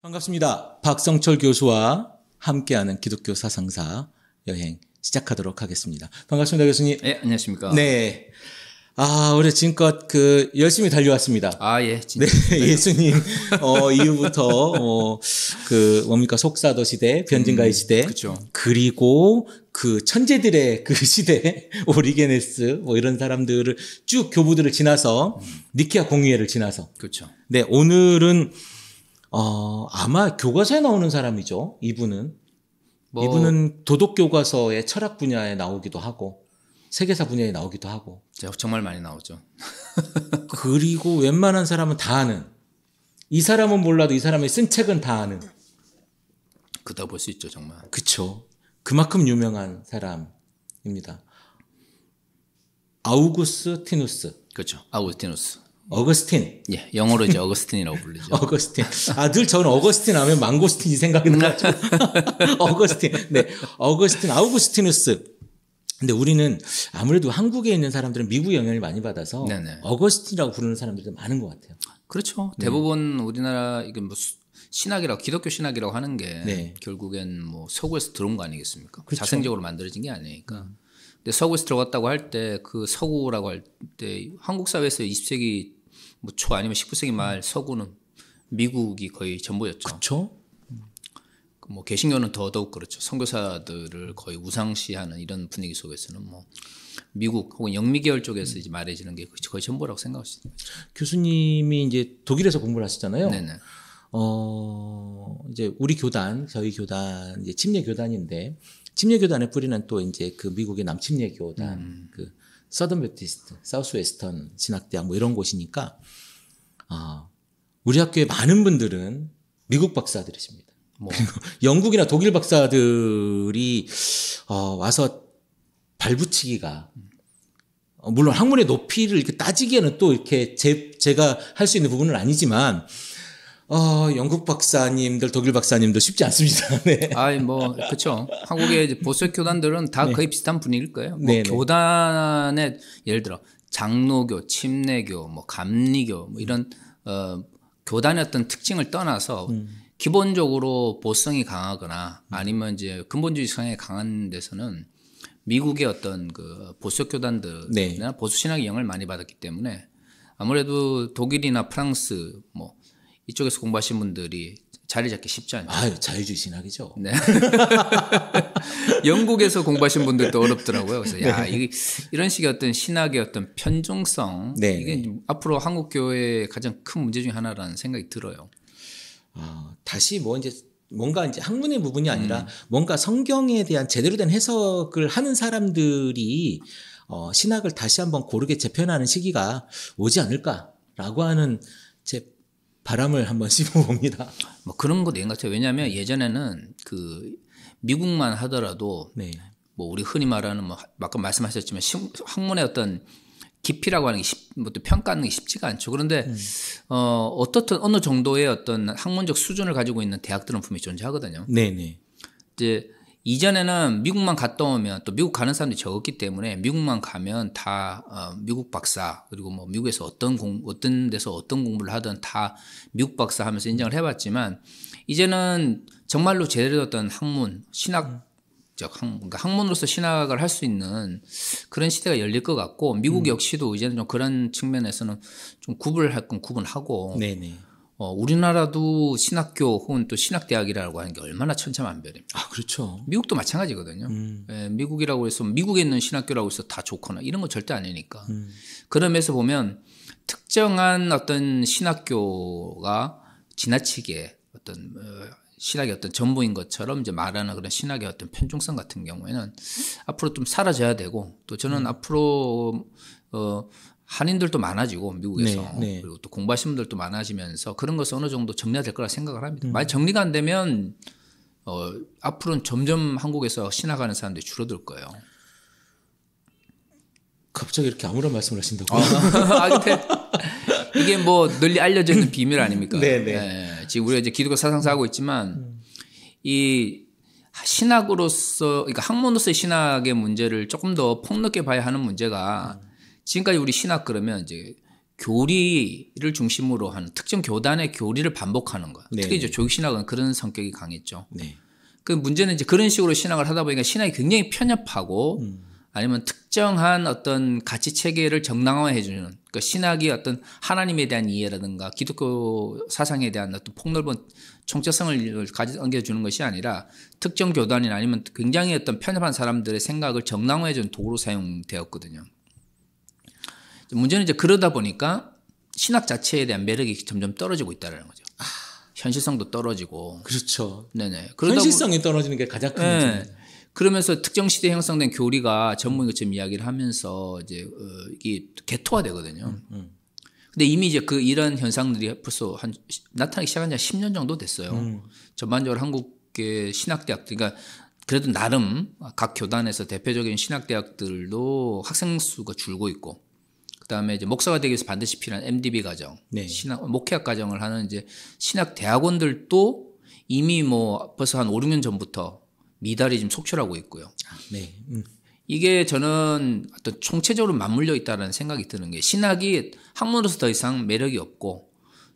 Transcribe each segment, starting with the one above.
반갑습니다. 박성철 교수와 함께하는 기독교 사상사 여행 시작하도록 하겠습니다. 반갑습니다, 교수님. 네, 안녕하십니까. 네. 아, 우리 지금껏 그 열심히 달려왔습니다. 아, 예, 진짜. 네, 예수님 어, 이후부터 어, 그 뭡니까 속사도 시대, 변진가의 음, 시대, 음, 그렇죠. 그리고 그 천재들의 그 시대, 오리게네스 뭐 이런 사람들을 쭉 교부들을 지나서 음. 니키아 공의회를 지나서, 그렇죠. 네, 오늘은 어, 아마 교과서에 나오는 사람이죠. 이분은. 뭐... 이분은 도덕 교과서의 철학 분야에 나오기도 하고 세계사 분야에 나오기도 하고. 정말 많이 나오죠. 그리고 웬만한 사람은 다 아는. 이 사람은 몰라도 이사람의쓴 책은 다 아는. 그다 볼 수 있죠, 정말. 그쵸. 그만큼 유명한 사람입니다. 아우구스티누스. 그렇죠. 아우구스티누스. 어거스틴. 예, 영어로 이 어거스틴이라고 불르죠 어거스틴. 아, 늘 저는 어거스틴 하면 망고스틴이 생각이 나가 어거스틴. 네. 어거스틴, 아우구스티누스. 근데 우리는 아무래도 한국에 있는 사람들은 미국 영향을 많이 받아서 네네. 어거스틴이라고 부르는 사람들도 많은 것 같아요. 그렇죠. 네. 대부분 네. 우리나라 이게 뭐 신학이라고 기독교 신학이라고 하는 게 네. 결국엔 뭐 서구에서 들어온 거 아니겠습니까? 그렇죠. 자생적으로 만들어진 게 아니니까. 음. 근데 서구에서 들어갔다고 할 때 그 서구라고 할 때 한국 사회에서 20세기 뭐초 아니면 19세기 말 서구는 미국이 거의 전부였죠. 그렇죠. 뭐 개신교는 더더욱 그렇죠. 선교사들을 거의 우상시하는 이런 분위기 속에서는 뭐 미국 혹은 영미 계열 쪽에서 이제 말해지는 게 거의 전부라고 생각하시죠. 교수님이 이제 독일에서 공부를 하시잖아요. 네네. 어 이제 우리 교단 저희 교단 이제 침례 교단인데 침례 교단의 뿌리는 또 이제 그 미국의 남침례 교단 음. 그 서든 베티스트, 사우스 웨스턴 신학대학 뭐 이런 곳이니까 어, 우리 학교에 많은 분들은 미국 박사들이십니다. 뭐. 그리고 영국이나 독일 박사들이 어, 와서 발붙이기가 어, 물론 학문의 높이를 이렇게 따지기에는 또 이렇게 제, 제가 할 수 있는 부분은 아니지만 어, 영국 박사님들, 독일 박사님들 쉽지 않습니다. 네. 아뭐 그렇죠. 한국의 보수 교단들은 다 네. 거의 비슷한 분위기일 거예요. 뭐네 네. 교단에 예를 들어 장로교, 침례교, 뭐 감리교 뭐 음. 이런 어, 교단의 어떤 특징을 떠나서 음. 기본적으로 보성이 강하거나 음. 아니면 이제 근본주의 성향이 강한 데서는 미국의 어떤 그 보수 교단들이나 네. 보수 신학의 영을 많이 받았기 때문에 아무래도 독일이나 프랑스 뭐 이쪽에서 공부하신 분들이 자리 잡기 쉽지 않죠. 아, 자유주의 신학이죠. 네. 영국에서 공부하신 분들도 어렵더라고요. 그래서 야, 네. 이 이런 식의 어떤 신학의 어떤 편중성 네. 이게 네. 앞으로 한국 교회의 가장 큰 문제 중에 하나라는 생각이 들어요. 아, 다시 뭐 이제 뭔가 이제 학문의 부분이 아니라 음. 뭔가 성경에 대한 제대로 된 해석을 하는 사람들이 어, 신학을 다시 한번 고르게 재편하는 시기가 오지 않을까라고 하는 제 바람을 한번 씹어봅니다. 뭐 그런 것도 있는 것 같아요. 왜냐하면 네. 예전에는 그 미국만 하더라도 네. 뭐 우리 흔히 말하는 뭐 아까 말씀하셨지만 학문의 어떤 깊이라고 하는 게 쉽, 뭐또 평가하는 게 쉽지가 않죠. 그런데 음. 어 어떻든 어느 정도의 어떤 학문적 수준을 가지고 있는 대학들은 분명히 존재하거든요. 네네. 네. 이제 이전에는 미국만 갔다 오면 또 미국 가는 사람들이 적었기 때문에 미국만 가면 다 어, 미국 박사 그리고 뭐 미국에서 어떤 공 어떤 데서 어떤 공부를 하든 다 미국 박사 하면서 인정을 해봤지만 이제는 정말로 제대로 어떤 학문 신학적 학 그러니까 학문으로서 신학을 할 수 있는 그런 시대가 열릴 것 같고 미국 음. 역시도 이제는 좀 그런 측면에서는 좀 구분할 건 구분하고 네네. 어, 우리나라도 신학교 혹은 또 신학대학이라고 하는 게 얼마나 천차만별입니다. 아, 그렇죠. 미국도 마찬가지거든요. 음. 예, 미국이라고 해서 미국에 있는 신학교라고 해서 다 좋거나 이런 건 절대 아니니까. 음. 그러면서 보면 특정한 어떤 신학교가 지나치게 어떤 어, 신학의 어떤 전부인 것처럼 이제 말하는 그런 신학의 어떤 편중성 같은 경우에는 앞으로 좀 사라져야 되고 또 저는 음. 앞으로 어 한인들도 많아지고 미국에서 네, 네. 그리고 또 공부하시는 분들도 많아지면서 그런 것을 어느 정도 정리될 가 거라 생각을 합니다. 음. 만약 정리가 안 되면 어, 앞으로는 점점 한국에서 신학하는 사람들이 줄어들 거예요. 갑자기 이렇게 아무런 말씀을 하신다고요? 아, 이게 뭐 널리 알려져 있는 비밀 아닙니까? 네, 네. 예, 지금 우리가 이제 기독교 사상사 하고 있지만 음. 이 신학으로서 그러니까 학문으로서의 신학의 문제를 조금 더 폭넓게 봐야 하는 문제가 음. 지금까지 우리 신학 그러면 이제 교리를 중심으로 하는 특정 교단의 교리를 반복하는 거야. 네. 특히 이제 조기 신학은 그런 성격이 강했죠. 네. 그 문제는 이제 그런 식으로 신학을 하다 보니까 신학이 굉장히 편협하고 음. 아니면 특정한 어떤 가치 체계를 정당화해주는 그러니까 신학이 어떤 하나님에 대한 이해라든가 기독교 사상에 대한 어떤 폭넓은 총체성을 가지 안겨주는 것이 아니라 특정 교단이나 아니면 굉장히 어떤 편협한 사람들의 생각을 정당화해주는 도구로 사용되었거든요. 문제는 이제 그러다 보니까 신학 자체에 대한 매력이 점점 떨어지고 있다는 거죠. 아. 현실성도 떨어지고. 그렇죠. 네네. 현실성이 떨어지는 게 가장 큰 문제. 네. 그러면서 특정 시대에 형성된 교리가 전문의처럼 이야기를 하면서 이제 어, 이게 개토화되거든요. 음, 음. 근데 이미 이제 그 이런 현상들이 벌써 한 나타나기 시작한 지 한 10년 정도 됐어요. 음. 전반적으로 한국의 신학대학 그러니까 그래도 나름 각 교단에서 대표적인 신학대학들도 학생 수가 줄고 있고 그다음에 이제 목사가 되기 위해서 반드시 필요한 MDB 과정, 네. 신학 목회학 과정을 하는 이제 신학 대학원들도 이미 뭐 벌써 한 5, 6년 전부터 미달이 지금 속출하고 있고요. 아, 네. 음. 이게 저는 어떤 총체적으로 맞물려 있다는 생각이 드는 게 신학이 학문으로서 더 이상 매력이 없고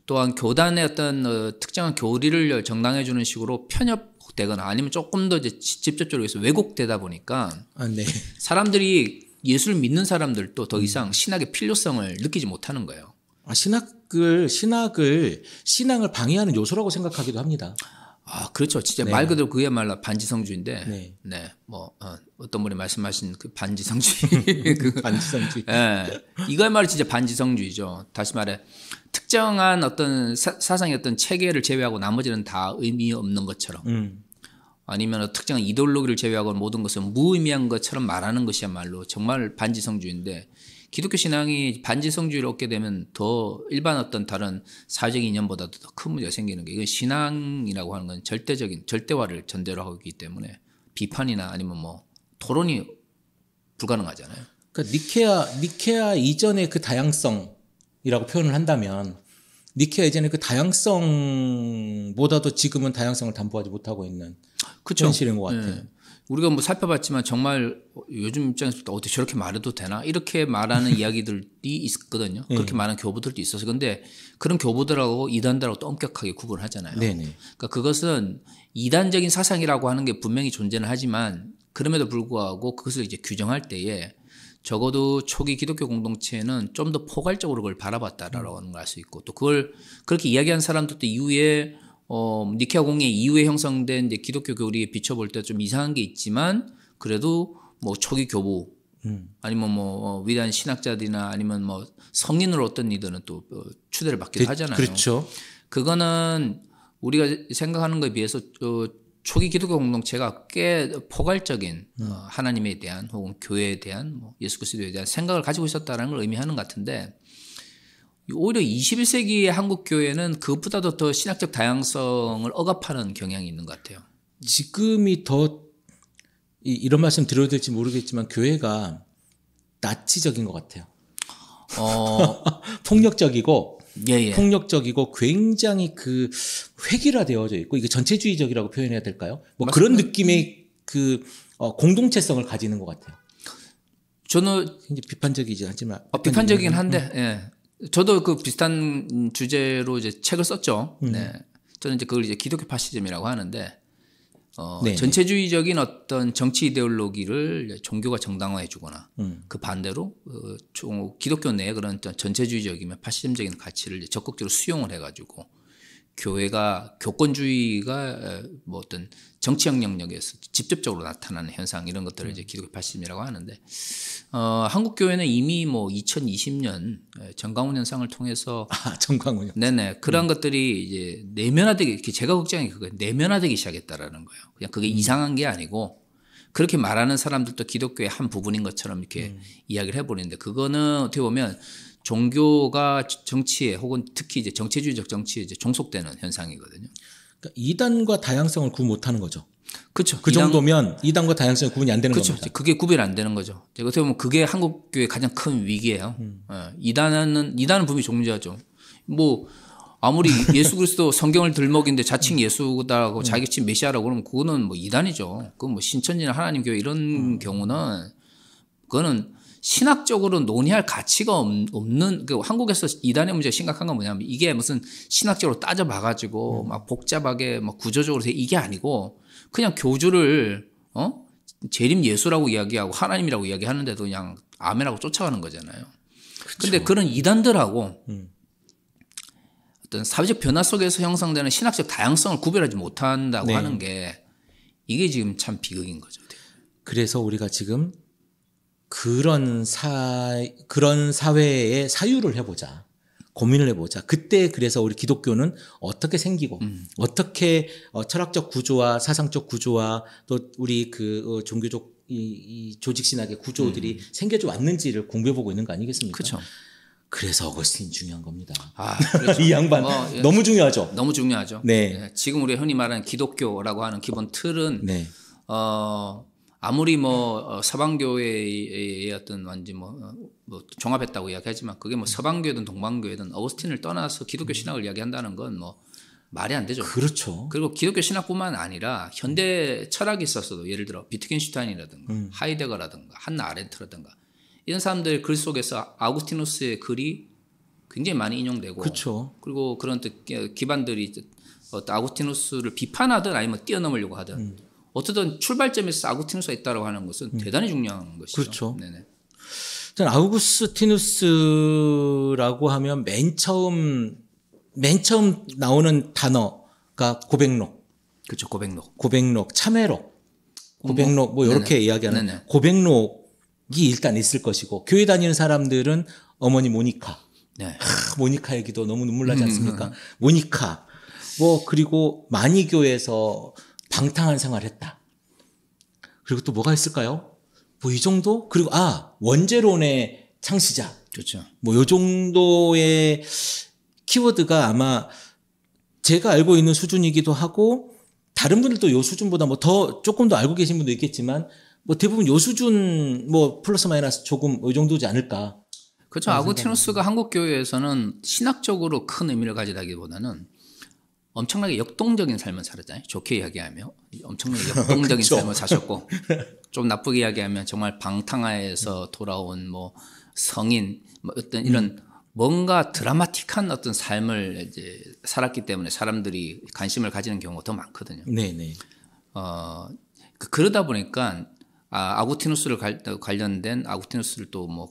또한 교단의 어떤 어, 특정한 교리를 정당해 주는 식으로 편협되거나 아니면 조금 더 이제 직접적으로 해서 왜곡되다 보니까 아, 네. 사람들이 예수를 믿는 사람들도 더 음. 이상 신학의 필요성을 느끼지 못하는 거예요. 아, 신학을 신학을 신앙을 방해하는 요소라고 생각하기도 합니다. 아, 그렇죠. 진짜 네. 말 그대로 그게말로 반지성주인데, 네, 네. 뭐 어, 떤 분이 말씀하신 그반지성주그반지성주 네. 그 예. 이거야말로 진짜 반지성주의죠. 다시 말해 특정한 어떤 사, 상의 어떤 체계를 제외하고 나머지는 다 의미 없는 것처럼. 음. 아니면 특정 이데올로기를 제외하고 모든 것은 무의미한 것처럼 말하는 것이야말로 정말 반지성주의인데 기독교 신앙이 반지성주의를 얻게 되면 더 일반 어떤 다른 사회적 이념보다도 더 큰 문제가 생기는 게 이건 신앙이라고 하는 건 절대적인 절대화를 전제로 하고 있기 때문에 비판이나 아니면 뭐 토론이 불가능하잖아요. 그러니까 니케아 니케아 이전의 그 다양성이라고 표현을 한다면 니케아 이제는 그 다양성보다도 지금은 다양성을 담보하지 못하고 있는 그쵸. 현실인 것 같아요. 네. 우리가 뭐 살펴봤지만 정말 요즘 입장에서 어떻게 저렇게 말해도 되나 이렇게 말하는 이야기들이 있거든요. 네. 그렇게 말하는 교부들도 있어서 근데 그런 교부들하고 이단들하고 또 엄격하게 구분하잖아요. 네, 네. 그러니까 그것은 이단적인 사상이라고 하는 게 분명히 존재는 하지만 그럼에도 불구하고 그것을 이제 규정할 때에 적어도 초기 기독교 공동체는 좀 더 포괄적으로 그걸 바라봤다라고 하는 걸 알 수 있고 또 그걸 그렇게 이야기한 사람들도 이후에 어, 니케아 공예 이후에 형성된 이제 기독교 교리에 비춰볼 때 좀 이상한 게 있지만 그래도 뭐 초기 교부 음. 아니면 뭐 어, 위대한 신학자들이나 아니면 뭐 성인으로 어떤 이들은 또 어, 추대를 받기도 그, 하잖아요. 그렇죠. 그거는 우리가 생각하는 것에 비해서 어, 초기 기독교 공동체가 꽤 포괄적인 음. 어, 하나님에 대한 혹은 교회에 대한 뭐 예수 그리스도에 대한 생각을 가지고 있었다는 걸 의미하는 것 같은데 오히려 2 1세기 한국 교회는 그것보다도 더 신학적 다양성을 억압하는 경향이 있는 것 같아요. 지금이 더 이, 이런 말씀 드려도 될지 모르겠지만 교회가 나치적인 것 같아요. 어... 폭력적이고 예예. 예. 폭력적이고 굉장히 그 획일화되어져 있고 이게 전체주의적이라고 표현해야 될까요? 뭐 맞습니다. 그런 느낌의 그 어, 공동체성을 가지는 것 같아요. 저는 이제 비판적이지 않지만 어, 비판적이긴 한데 음. 예. 저도 그 비슷한 주제로 이제 책을 썼죠. 음. 네. 저는 이제 그걸 이제 기독교 파시즘이라고 하는데 어, 네 전체주의적인 어떤 정치 이데올로기를 종교가 정당화해주거나 음. 그 반대로 어, 기독교 내에 그런 전체주의적이면 파시즘적인 가치를 적극적으로 수용을 해가지고 교회가 교권주의가 뭐 어떤 정치적 영역에서 직접적으로 나타나는 현상 이런 것들을 이제 음. 기독교 파시즘이라고 하는데 어, 한국 교회는 이미 뭐 2020년 예, 정강훈 현상을 통해서 아, 정강훈 현상. 네네 그러한 음. 것들이 이제 내면화되기 제가 걱정이 그거 내면화되기 시작했다라는 거예요. 그냥 그게 음. 이상한 게 아니고 그렇게 말하는 사람들도 기독교의 한 부분인 것처럼 이렇게 음. 이야기를 해버리는데 그거는 어떻게 보면 종교가 정치에 혹은 특히 이제 정치주의적 정치에 이제 종속되는 현상이거든요. 그러니까 이단과 다양성을 구분 못하는 거죠. 그렇죠. 그 이단, 정도면 이단과 다양성의 구분이 안 되는 그쵸. 겁니다. 그게 구별안 되는 거죠. 어떻게 보면 그게 한국 교회 가장 큰 위기예요. 음. 예. 이단은 이단은 분명히 존재죠뭐 아무리 예수 그리스도 성경을 들먹인데 자칭 음. 예수다라고 음. 자기 친 메시아라고 그러면 그거는 뭐 이단이죠. 그건 뭐 신천지나 하나님 교회 이런 음. 경우는 그거는 신학적으로 논의할 가치가 없는 그 한국에서 이단의 문제가 심각한 건 뭐냐면 이게 무슨 신학적으로 따져봐가지고 음. 막 복잡하게 막 구조적으로 이게 아니고 그냥 교주를 어 재림 예수라고 이야기하고 하나님이라고 이야기하는데도 그냥 아멘하고 쫓아가는 거잖아요. 그쵸. 근데 그런 이단들하고 음. 어떤 사회적 변화 속에서 형성되는 신학적 다양성을 구별하지 못한다고 네. 하는 게 이게 지금 참 비극인 거죠. 그래서 우리가 지금 그런 사 그런 사회에 사유를 해보자 고민을 해보자 그때 그래서 우리 기독교는 어떻게 생기고 음. 어떻게 어, 철학적 구조와 사상적 구조와 또 우리 그 어, 종교적 이, 이 조직 신학의 구조들이 음. 생겨져 왔는지를 공부해 보고 있는 거 아니겠습니까? 그렇죠. 그래서 어거스틴 중요한 겁니다. 아, 그렇죠. 이 양반 어, 예. 너무 중요하죠. 너무 중요하죠. 네. 네. 지금 우리 흔히 말하는 기독교라고 하는 기본 틀은 네. 어 아무리 뭐 어, 서방교회의 어떤 완전 뭐, 어, 뭐 종합했다고 이야기하지만 그게 뭐 서방교회든 동방교회든 어거스틴을 떠나서 기독교 신학을 이야기한다는 건 뭐 말이 안 되죠. 그렇죠. 그리고 기독교 신학뿐만 아니라 현대 철학이 있었어도 예를 들어 비트겐슈타인이라든가 음. 하이데거라든가 한나 아렌트라든가 이런 사람들 글 속에서 아우구스티누스의 글이 굉장히 많이 인용되고 그렇죠. 그리고 그런 어, 기반들이 아우구스티누스를 비판하든 아니면 뛰어넘으려고 하든 음. 어쨌든 출발점에서 아구티누스가 있다라고 하는 것은 음. 대단히 중요한 것이죠. 그렇죠. 네네. 전 아우구스티누스라고 하면 맨 처음 맨 처음 나오는 단어가 고백록. 그렇죠. 고백록. 고백록, 참회록. 고백록 뭐 이렇게 네네. 이야기하는 네네. 고백록이 일단 있을 것이고 교회 다니는 사람들은 어머니 모니카. 네. 하, 모니카 얘기도 너무 눈물 나지 않습니까? 모니카. 뭐 그리고 많이 교에서 방탕한 생활을 했다. 그리고 또 뭐가 있을까요? 뭐 이 정도? 그리고 아 원제론의 창시자. 그죠뭐요 정도의 키워드가 아마 제가 알고 있는 수준이기도 하고 다른 분들도 요 수준보다 뭐 더 조금 더 알고 계신 분도 있겠지만 뭐 대부분 요 수준 뭐 플러스 마이너스 조금 이 정도지 않을까. 그렇죠. 아구티누스가 한국 교회에서는 신학적으로 큰 의미를 가지다기보다는 엄청나게 역동적인 삶을 살았잖아요. 좋게 이야기하며 엄청나게 역동적인 삶을 사셨고 좀 나쁘게 이야기하면 정말 방탕하에서 돌아온 뭐 성인 뭐 어떤 이런 음. 뭔가 드라마틱한 어떤 삶을 이제 살았기 때문에 사람들이 관심을 가지는 경우가 더 많거든요. 네네. 네. 어 그, 그러다 보니까 아, 아구티누스를 아 갈, 어, 관련된 아구티누스를 또뭐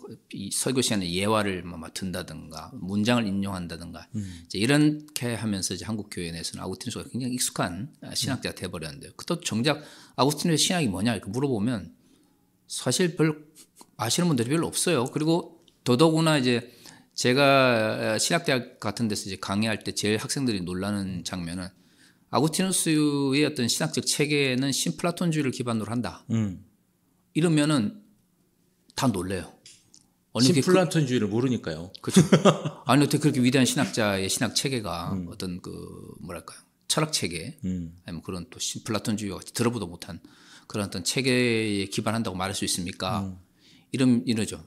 설교 시간에 예화를 맡은다든가 뭐 문장을 인용한다든가 음. 이제 이렇게 하면서 이제 한국 교회 내에서는 아구티누스가 굉장히 익숙한 신학자가 돼버렸는데요. 그또 정작 아구티누스의 신학이 뭐냐 이렇게 물어보면 사실 별 아시는 분들이 별로 없어요. 그리고 더더구나 이제 제가 어, 신학대학 같은 데서 이제 강의할 때 제일 학생들이 놀라는 장면은 아구티누스의 어떤 신학적 체계는 신플라톤주의를 기반으로 한다. 음. 이러면은 다 놀래요. 심플란턴주의를 그, 모르니까요. 그렇죠. 아니 어떻게 그렇게 위대한 신학자의 신학 체계가 음. 어떤 그 뭐랄까요 철학 체계 음. 아니면 뭐 그런 또 심플라톤주의와 같이 들어보도 못한 그런 어떤 체계에 기반한다고 말할 수 있습니까? 음. 이런 이러죠.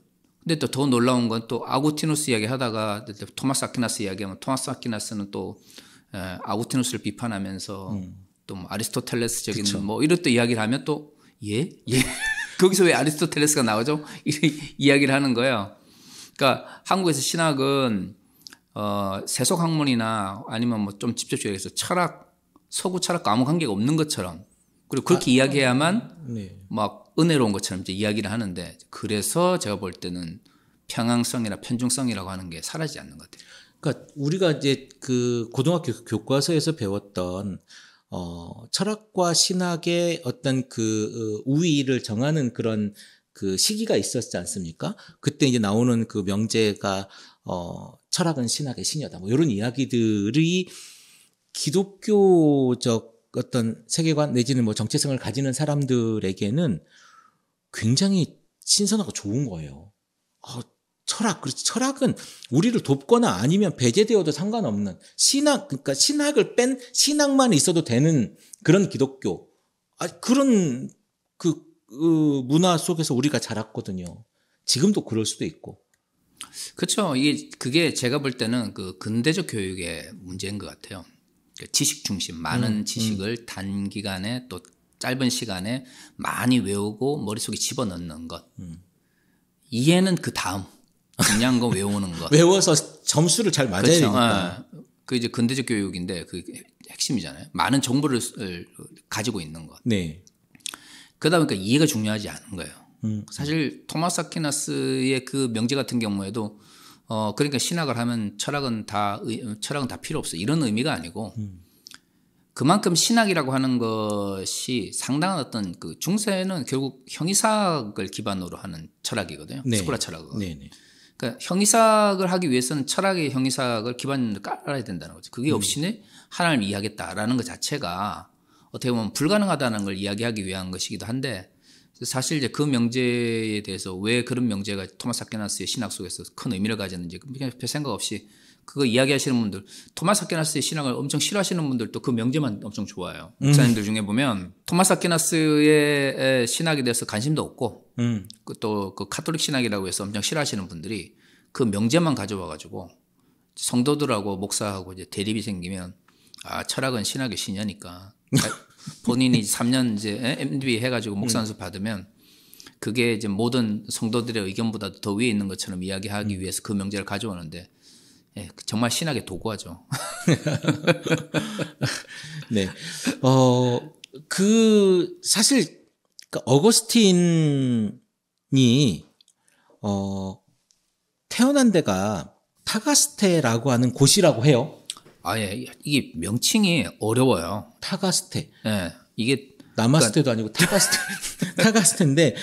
근데 또 더 놀라운 건 또 아구티누스 이야기 하다가 토마스 아퀴나스 이야기하면 토마스 아퀴나스는 또 에, 아구티누스를 비판하면서 음. 또뭐 아리스토텔레스적인 그쵸. 뭐 이런 또 이야기를 하면 또 예? 예? 거기서 왜 아리스토텔레스가 나오죠? 이야기를 하는 거예요. 그러니까 한국에서 신학은 어, 세속 학문이나 아니면 뭐 좀 직접적으로 해서 철학, 서구 철학과 아무 관계가 없는 것처럼 그리고 그렇게 아, 음. 이야기해야만 네. 막 은혜로운 것처럼 이제 이야기를 하는데 그래서 제가 볼 때는 평양성이나 편중성이라고 하는 게 사라지지 않는 것 같아요. 그러니까 우리가 이제 그 고등학교 교과서에서 배웠던 어, 철학과 신학의 어떤 그 어, 우위를 정하는 그런 그 시기가 있었지 않습니까? 그때 이제 나오는 그 명제가 어, 철학은 신학의 신이다. 뭐 이런 이야기들이 기독교적 어떤 세계관 내지는 뭐 정체성을 가지는 사람들에게는 굉장히 신선하고 좋은 거예요. 아, 철학 그렇지 철학은 우리를 돕거나 아니면 배제되어도 상관없는 신학 그러니까 신학을 뺀 신학만 있어도 되는 그런 기독교 아 그런 그, 그 문화 속에서 우리가 자랐거든요 지금도 그럴 수도 있고 그렇죠 이게 그게 제가 볼 때는 그 근대적 교육의 문제인 것 같아요 그러니까 지식 중심 많은 음, 음. 지식을 음. 단기간에 또 짧은 시간에 많이 외우고 머릿속에 집어넣는 것 음. 이해는 그 다음 중요한 거 외우는 것. 외워서 점수를 잘 맞아야 그렇죠. 되그 아, 이제 근대적 교육인데 그 핵심이잖아요. 많은 정보를 가지고 있는 것. 네. 그러다 보니까 이해가 중요하지 않은 거예요. 음. 사실 토마스 아퀴나스의 그 명제 같은 경우에도 어 그러니까 신학을 하면 철학은 다 철학은 다 필요 없어 이런 의미가 아니고 음. 그만큼 신학이라고 하는 것이 상당한 어떤 그 중세는 에 결국 형이사학을 기반으로 하는 철학이거든요. 네. 스쿠라 철학은. 네, 네. 그러니까 형이삭을 하기 위해서는 철학의 형이삭을 기반으로 깔아야 된다는 거죠. 그게 음. 없이는 음. 하나님을 이해하겠다라는 것 그 자체가 어떻게 보면 불가능하다는 걸 이야기하기 위한 것이기도 한데 사실 이제 그 명제에 대해서 왜 그런 명제가 토마스 아케나스의 신학 속에서 큰 의미를 가졌는지 그냥 별 생각 없이 그거 이야기하시는 분들 토마스 아퀴나스의 신앙을 엄청 싫어하시는 분들도 그 명제만 엄청 좋아해요. 음. 목사님들 음. 중에 보면 토마스 아퀴나스의 신학에 대해서 관심도 없고 음. 또그 그 카톨릭 신학이라고 해서 엄청 싫어하시는 분들이 그 명제만 가져와 가지고 성도들하고 목사하고 이제 대립이 생기면 아 철학은 신학의 신이니까 본인이 3년 이제 MD 해가지고 목사 연수 음. 받으면 그게 이제 모든 성도들의 의견보다 도더 위에 있는 것처럼 이야기하기 음. 위해서 그 명제를 가져오는데 예, 그 정말 신학의 도구하죠. 네. 어, 그, 사실, 그 어거스틴이, 어, 태어난 데가 타가스테라고 하는 곳이라고 해요. 아, 예. 이게 명칭이 어려워요. 타가스테. 예. 이게. 남아스테도 그러니까... 아니고 타가스테. 타가스테인데,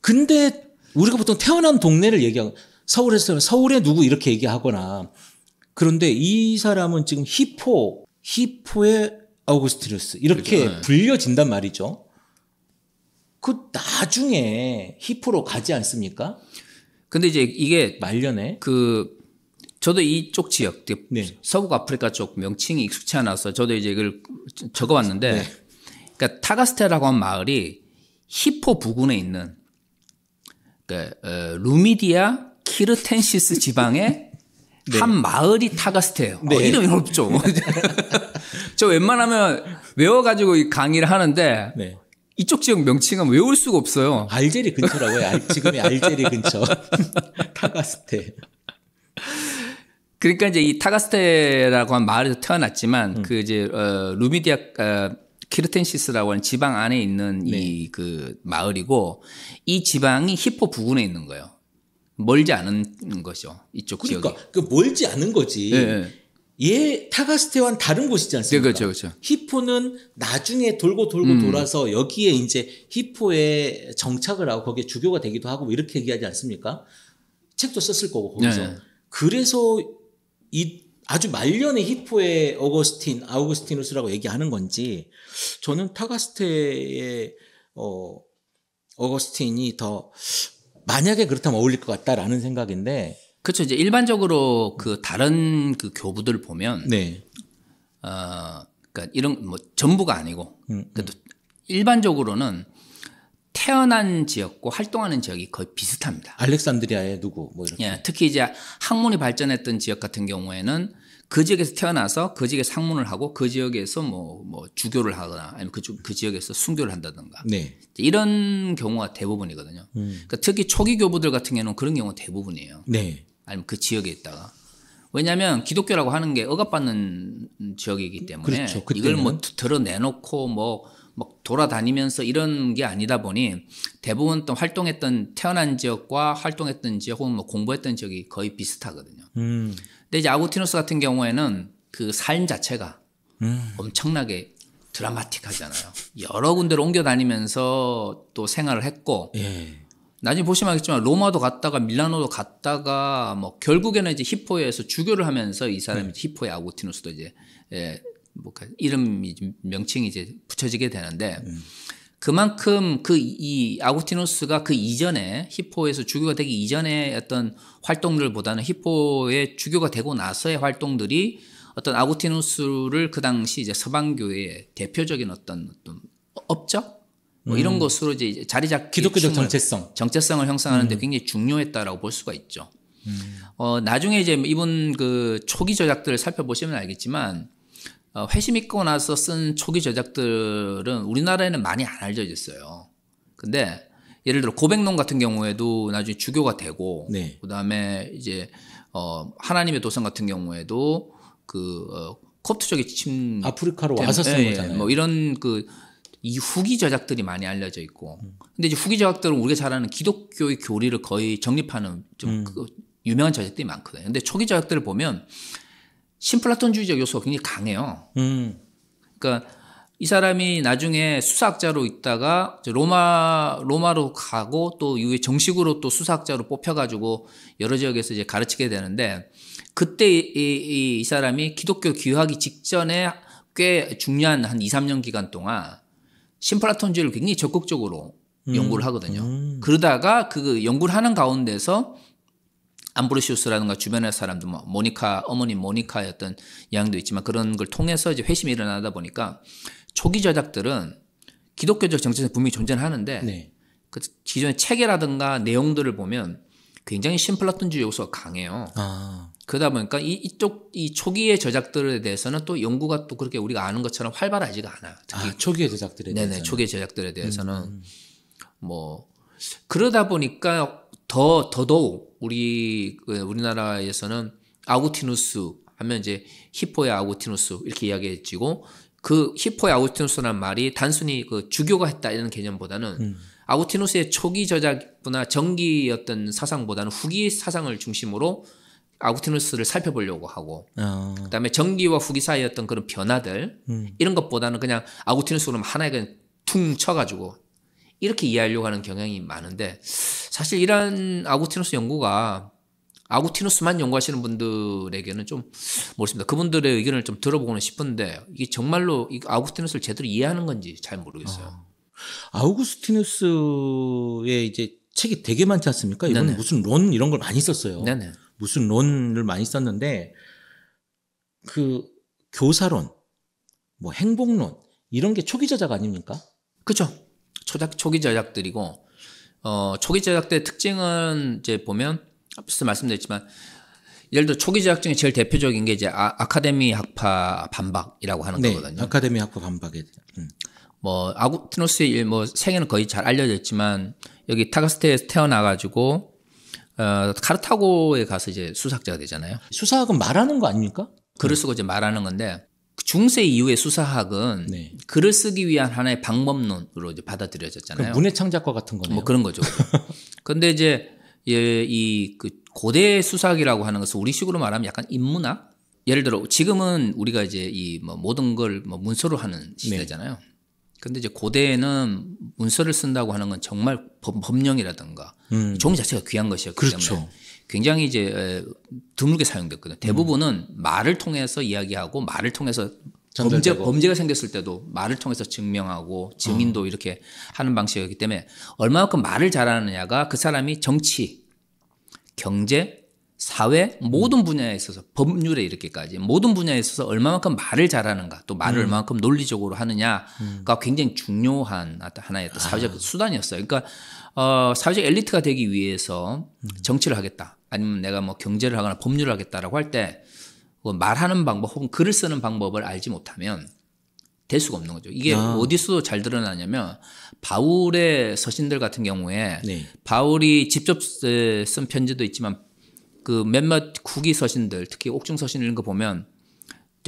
근데 우리가 보통 태어난 동네를 얘기하고, 서울에서는 서울에 누구 이렇게 얘기하거나 그런데 이 사람은 지금 히포 히포의 아우구스티누스 이렇게 그렇죠. 네. 불려진단 말이죠. 그 나중에 히포로 가지 않습니까? 근데 이제 이게 말년에 그 저도 이쪽 지역 네. 서북 아프리카 쪽 명칭이 익숙치 않아서 저도 이제 이걸 적어봤는데 네. 그러니까 타가스테라고 한 마을이 히포 부근에 있는 그러니까 루미디아 키르텐시스 지방의 네. 한 마을이 타가스테예요. 어, 네. 어, 이름이 어렵죠. 네. 저 웬만하면 외워가지고 강의를 하는데 네. 이쪽 지역 명칭은 외울 수가 없어요. 알제리 근처라고요. 지금의 알제리 근처 타가스테. 그러니까 이제 이 타가스테라고 한 마을에서 태어났지만 음. 그 이제 어, 루미디아 어, 키르텐시스라고 하는 지방 안에 있는 이그 네. 마을이고 이 지방이 히포 부근에 있는 거예요. 멀지 않은 거죠. 이쪽 그러니까, 지역이. 그 멀지 않은 거지. 네. 얘 타가스테와는 다른 곳이지 않습니까? 네, 그렇죠, 그렇죠. 히포는 나중에 돌고 돌고 음. 돌아서 여기에 이제 히포에 정착을 하고 거기에 주교가 되기도 하고 뭐 이렇게 얘기하지 않습니까? 책도 썼을 거고 거기서. 네. 그래서 이 아주 말년에 히포의 어거스틴, 아우구스티누스라고 얘기하는 건지 저는 타가스테의 어 어거스틴이 더 만약에 그렇다면 어울릴 것 같다라는 생각인데 그렇죠. 이제 일반적으로 그 다른 그 교부들 보면 네. 어 그러니까 이런 뭐 전부가 아니고 음, 음. 그래도 그러니까 일반적으로는 태어난 지역과 활동하는 지역이 거의 비슷합니다. 알렉산드리아의 누구 뭐 이렇게. 예, 특히 이제 학문이 발전했던 지역 같은 경우에는 그 지역에서 태어나서 그 지역에 상문을 하고 그 지역에서 뭐, 뭐 주교를 하거나 아니면 그, 그 지역에서 순교를 한다든가 네. 이런 경우가 대부분이거든요. 음. 그러니까 특히 초기 교부들 같은 경우는 그런 경우가 대부분이에요. 네. 아니면 그 지역에 있다가 왜냐하면 기독교라고 하는 게 억압받는 지역이기 때문에 그렇죠. 이걸 뭐 드러내놓고 뭐막 돌아다니면서 이런 게 아니다 보니 대부분 또 활동했던 태어난 지역과 활동했던 지역 혹은 뭐 공부했던 지역이 거의 비슷하거든요. 음. 근데 이제 아구티누스 같은 경우에는 그 삶 자체가 음. 엄청나게 드라마틱하잖아요. 여러 군데를 옮겨 다니면서 또 생활을 했고 예. 나중에 보시면 알겠지만 로마도 갔다가 밀라노도 갔다가 뭐 결국에는 이제 히포에서 주교를 하면서 이 사람이 네. 히포의 아고티누스도 이제 예, 뭐 그 이름이 명칭이 이제 붙여지게 되는데 음. 그만큼 그 이아구티누스가그 이전에 히포에서 주교가 되기 이전에 어떤 활동들보다는 히포의 주교가 되고 나서의 활동들이 어떤 아구티누스를 그 당시 이제 서방교의 회 대표적인 어떤 어떤 업적 뭐 이런 음. 것으로 이제 자리 잡기 기독교적 정체성 정체성을 형성하는데 음. 굉장히 중요했다라고 볼 수가 있죠. 음. 어 나중에 이제 이분 그 초기 저작들을 살펴보시면 알겠지만 어, 회심 있고 나서 쓴 초기 저작들은 우리나라에는 많이 안 알려져 있어요. 근데 예를 들어 고백론 같은 경우에도 나중에 주교가 되고 네. 그다음에 이제 어 하나님의 도성 같은 경우에도 그 어, 콥트족의 침 아프리카로 와서 쓴 예, 예, 거잖아요. 뭐 이런 그 이 후기 저작들이 많이 알려져 있고 근데 이제 후기 저작들은 우리가 잘 아는 기독교의 교리를 거의 정립하는 좀 음. 그 유명한 저작들이 많거든요. 근데 초기 저작들을 보면 심플라톤주의적 요소가 굉장히 강해요. 음. 그러니까 이 사람이 나중에 수사학자로 있다가 로마 로마로 가고 또 이후에 정식으로 또 수사학자로 뽑혀가지고 여러 지역에서 이제 가르치게 되는데 그때 이, 이, 이 사람이 기독교 귀화하기 직전에 꽤 중요한 한 2, 3년 기간 동안 심플라톤주의를 굉장히 적극적으로 음. 연구를 하거든요. 음. 그러다가 그 연구를 하는 가운데서 암브루시우스라든가 주변의 사람들 뭐 모니카 어머니 모니카였던 양도 있지만 그런 걸 통해서 이제 회심이 일어나다 보니까 초기 저작들은 기독교적 정체성 분명히 존재하는데 네. 그 기존의 체계라든가 내용들을 보면 굉장히 심플라톤주의 요소가 강해요. 아. 그러다 보니까 이, 이쪽 이 초기의 저작들에 대해서는 또 연구가 또 그렇게 우리가 아는 것처럼 활발하지가 않아요. 아, 특히 아, 초기의 저작들에 네네, 대해서는. 초기의 저작들에 대해서는 음, 음. 뭐 그러다 보니까 더 더더욱 우리 그, 우리나라에서는 아우티누스 하면 이제 히포의 아우티누스 이렇게 이야기해지고 그 히포의 아우티누스란 말이 단순히 그 주교가 했다 이런 개념보다는 음. 아우티누스의 초기 저작부나 전기였던 사상보다는 후기 사상을 중심으로 아우티누스를 살펴보려고 하고 어. 그다음에 전기와 후기 사이였던 그런 변화들 음. 이런 것보다는 그냥 아우티누스는 그 하나의 그냥 퉁 쳐가지고 이렇게 이해하려고 하는 경향이 많은데 사실 이러한 아구티누스 연구가 아구티누스만 연구하시는 분들에게는 좀 모르겠습니다. 그분들의 의견을 좀 들어보고는 싶은데 이게 정말로 이 아구티누스를 제대로 이해하는 건지 잘 모르겠어요. 어. 아우구스티누스의 이제 책이 되게 많지 않습니까? 이분 네네. 무슨 론 이런 걸 많이 썼어요. 네네. 무슨 론을 많이 썼는데 그 교사론, 뭐 행복론 이런 게 초기 저작 아닙니까? 그렇죠. 초작, 초기 저작들이고, 어, 초기 저작때 특징은 이제 보면, 앞서 말씀드렸지만, 예를 들어 초기 저작 중에 제일 대표적인 게 이제 아, 아카데미 학파 반박이라고 하는 네, 거거든요. 아카데미 학파 반박에. 음. 뭐, 아구트노스의 일, 뭐, 생애는 거의 잘 알려져 있지만, 여기 타가스테에서 태어나가지고, 어, 카르타고에 가서 이제 수사학자가 되잖아요. 수사학은 말하는 거 아닙니까? 글을 쓰고 음. 이제 말하는 건데 중세 이후의 수사학은 네. 글을 쓰기 위한 하나의 방법론으로 이제 받아들여졌잖아요. 문해창 작과 같은 거네요. 뭐 그런 거죠. 그런데 이제 예, 이그 고대 수사학이라고 하는 것은 우리식으로 말하면 약간 인문학. 예를 들어 지금은 우리가 이제 이뭐 모든 걸뭐 문서로 하는 네. 시대잖아요. 네. 근데 이제 고대에는 문서를 쓴다고 하는 건 정말 법, 령이라든가 음. 종이 자체가 귀한 것이었기 그렇죠. 때문에 굉장히 이제 드물게 사용됐거든요. 음. 대부분은 말을 통해서 이야기하고 말을 통해서 범죄, 범죄가 생겼을 때도 말을 통해서 증명하고 증인도 어. 이렇게 하는 방식이기 때문에 얼마만큼 말을 잘하느냐가 그 사람이 정치, 경제, 사회 모든 음. 분야에 있어서 법률에 이렇게까지 모든 분야에 있어서 얼마만큼 말을 잘하는가 또 말을 음. 얼마만큼 논리적으로 하느냐가 음. 굉장히 중요한 하나의 아. 사회적 아. 수단이었어요. 그러니까 어, 사회적 엘리트가 되기 위해서 음. 정치를 하겠다. 아니면 내가 뭐 경제를 하거나 법률을 하겠다라고 할때 그 말하는 방법 혹은 글을 쓰는 방법을 알지 못하면 될 수가 없는 거죠. 이게 아. 어디서 도잘 드러나냐면 바울의 서신들 같은 경우에 네. 바울이 직접 쓴 편지도 있지만 그 몇몇 국기 서신들 특히 옥중 서신 이런 거 보면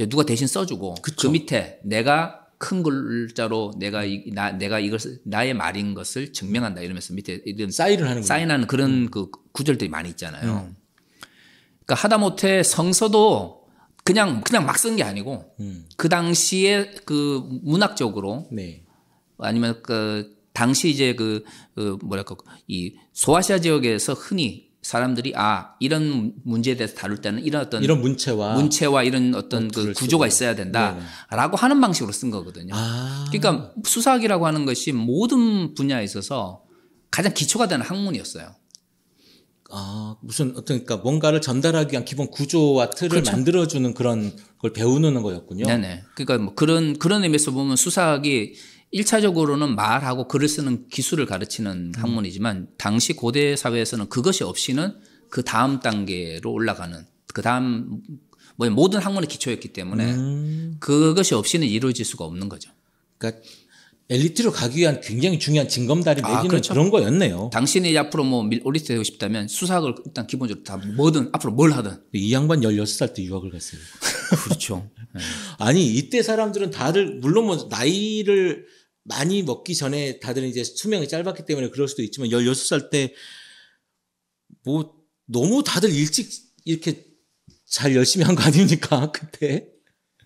누가 대신 써주고 그 그쵸. 그 밑에 내가 큰 글자로 내가 이, 나, 내가 이것을 나의 말인 것을 증명한다 이러면서 밑에 이런 사인을 하는 사인하는 그런 음. 그 구절들이 많이 있잖아요. 음. 그러니까 하다못해 성서도 그냥 그냥 막 쓴 게 아니고 음. 그 당시에 그 문학적으로 네. 아니면 그 당시 이제 그, 그 뭐랄까 이 소아시아 지역에서 흔히 사람들이 아 이런 문제에 대해서 다룰 때는 이런 어떤 이런 문체와 문체와 이런 어떤 그 구조가 있어야 된다라고 네, 네. 하는 방식으로 쓴 거거든요. 아. 그러니까 수사학이라고 하는 것이 모든 분야에 있어서 가장 기초가 되는 학문이었어요. 아 무슨 어떤 그러니까 뭔가를 전달하기 위한 기본 구조와 틀을 그렇죠. 만들어주는 그런 걸 배우는 거였군요. 네네. 그러니까 뭐 그런 그런 의미에서 보면 수사학이 1차적으로는 말하고 글을 쓰는 기술을 가르치는 음. 학문이지만 당시 고대 사회에서는 그것이 없이는 그 다음 단계로 올라가는 그 다음 뭐 모든 학문의 기초였기 때문에 음. 그것이 없이는 이루어질 수가 없는 거죠. 그러니까 엘리트로 가기 위한 굉장히 중요한 징검다리 아, 매기는 아, 그렇죠. 그런 거였네요. 당신이 앞으로 뭐 올리트 되고 싶다면 수사학을 일단 기본적으로 다 뭐든 앞으로 뭘 하든. 이 양반 16살 때 유학을 갔어요. 그렇죠. 네. 아니 이때 사람들은 다들 물론 뭐 나이를 많이 먹기 전에 다들 이제 수명이 짧았기 때문에 그럴 수도 있지만 16살 때 뭐 너무 다들 일찍 이렇게 잘 열심히 한 거 아닙니까? 그때.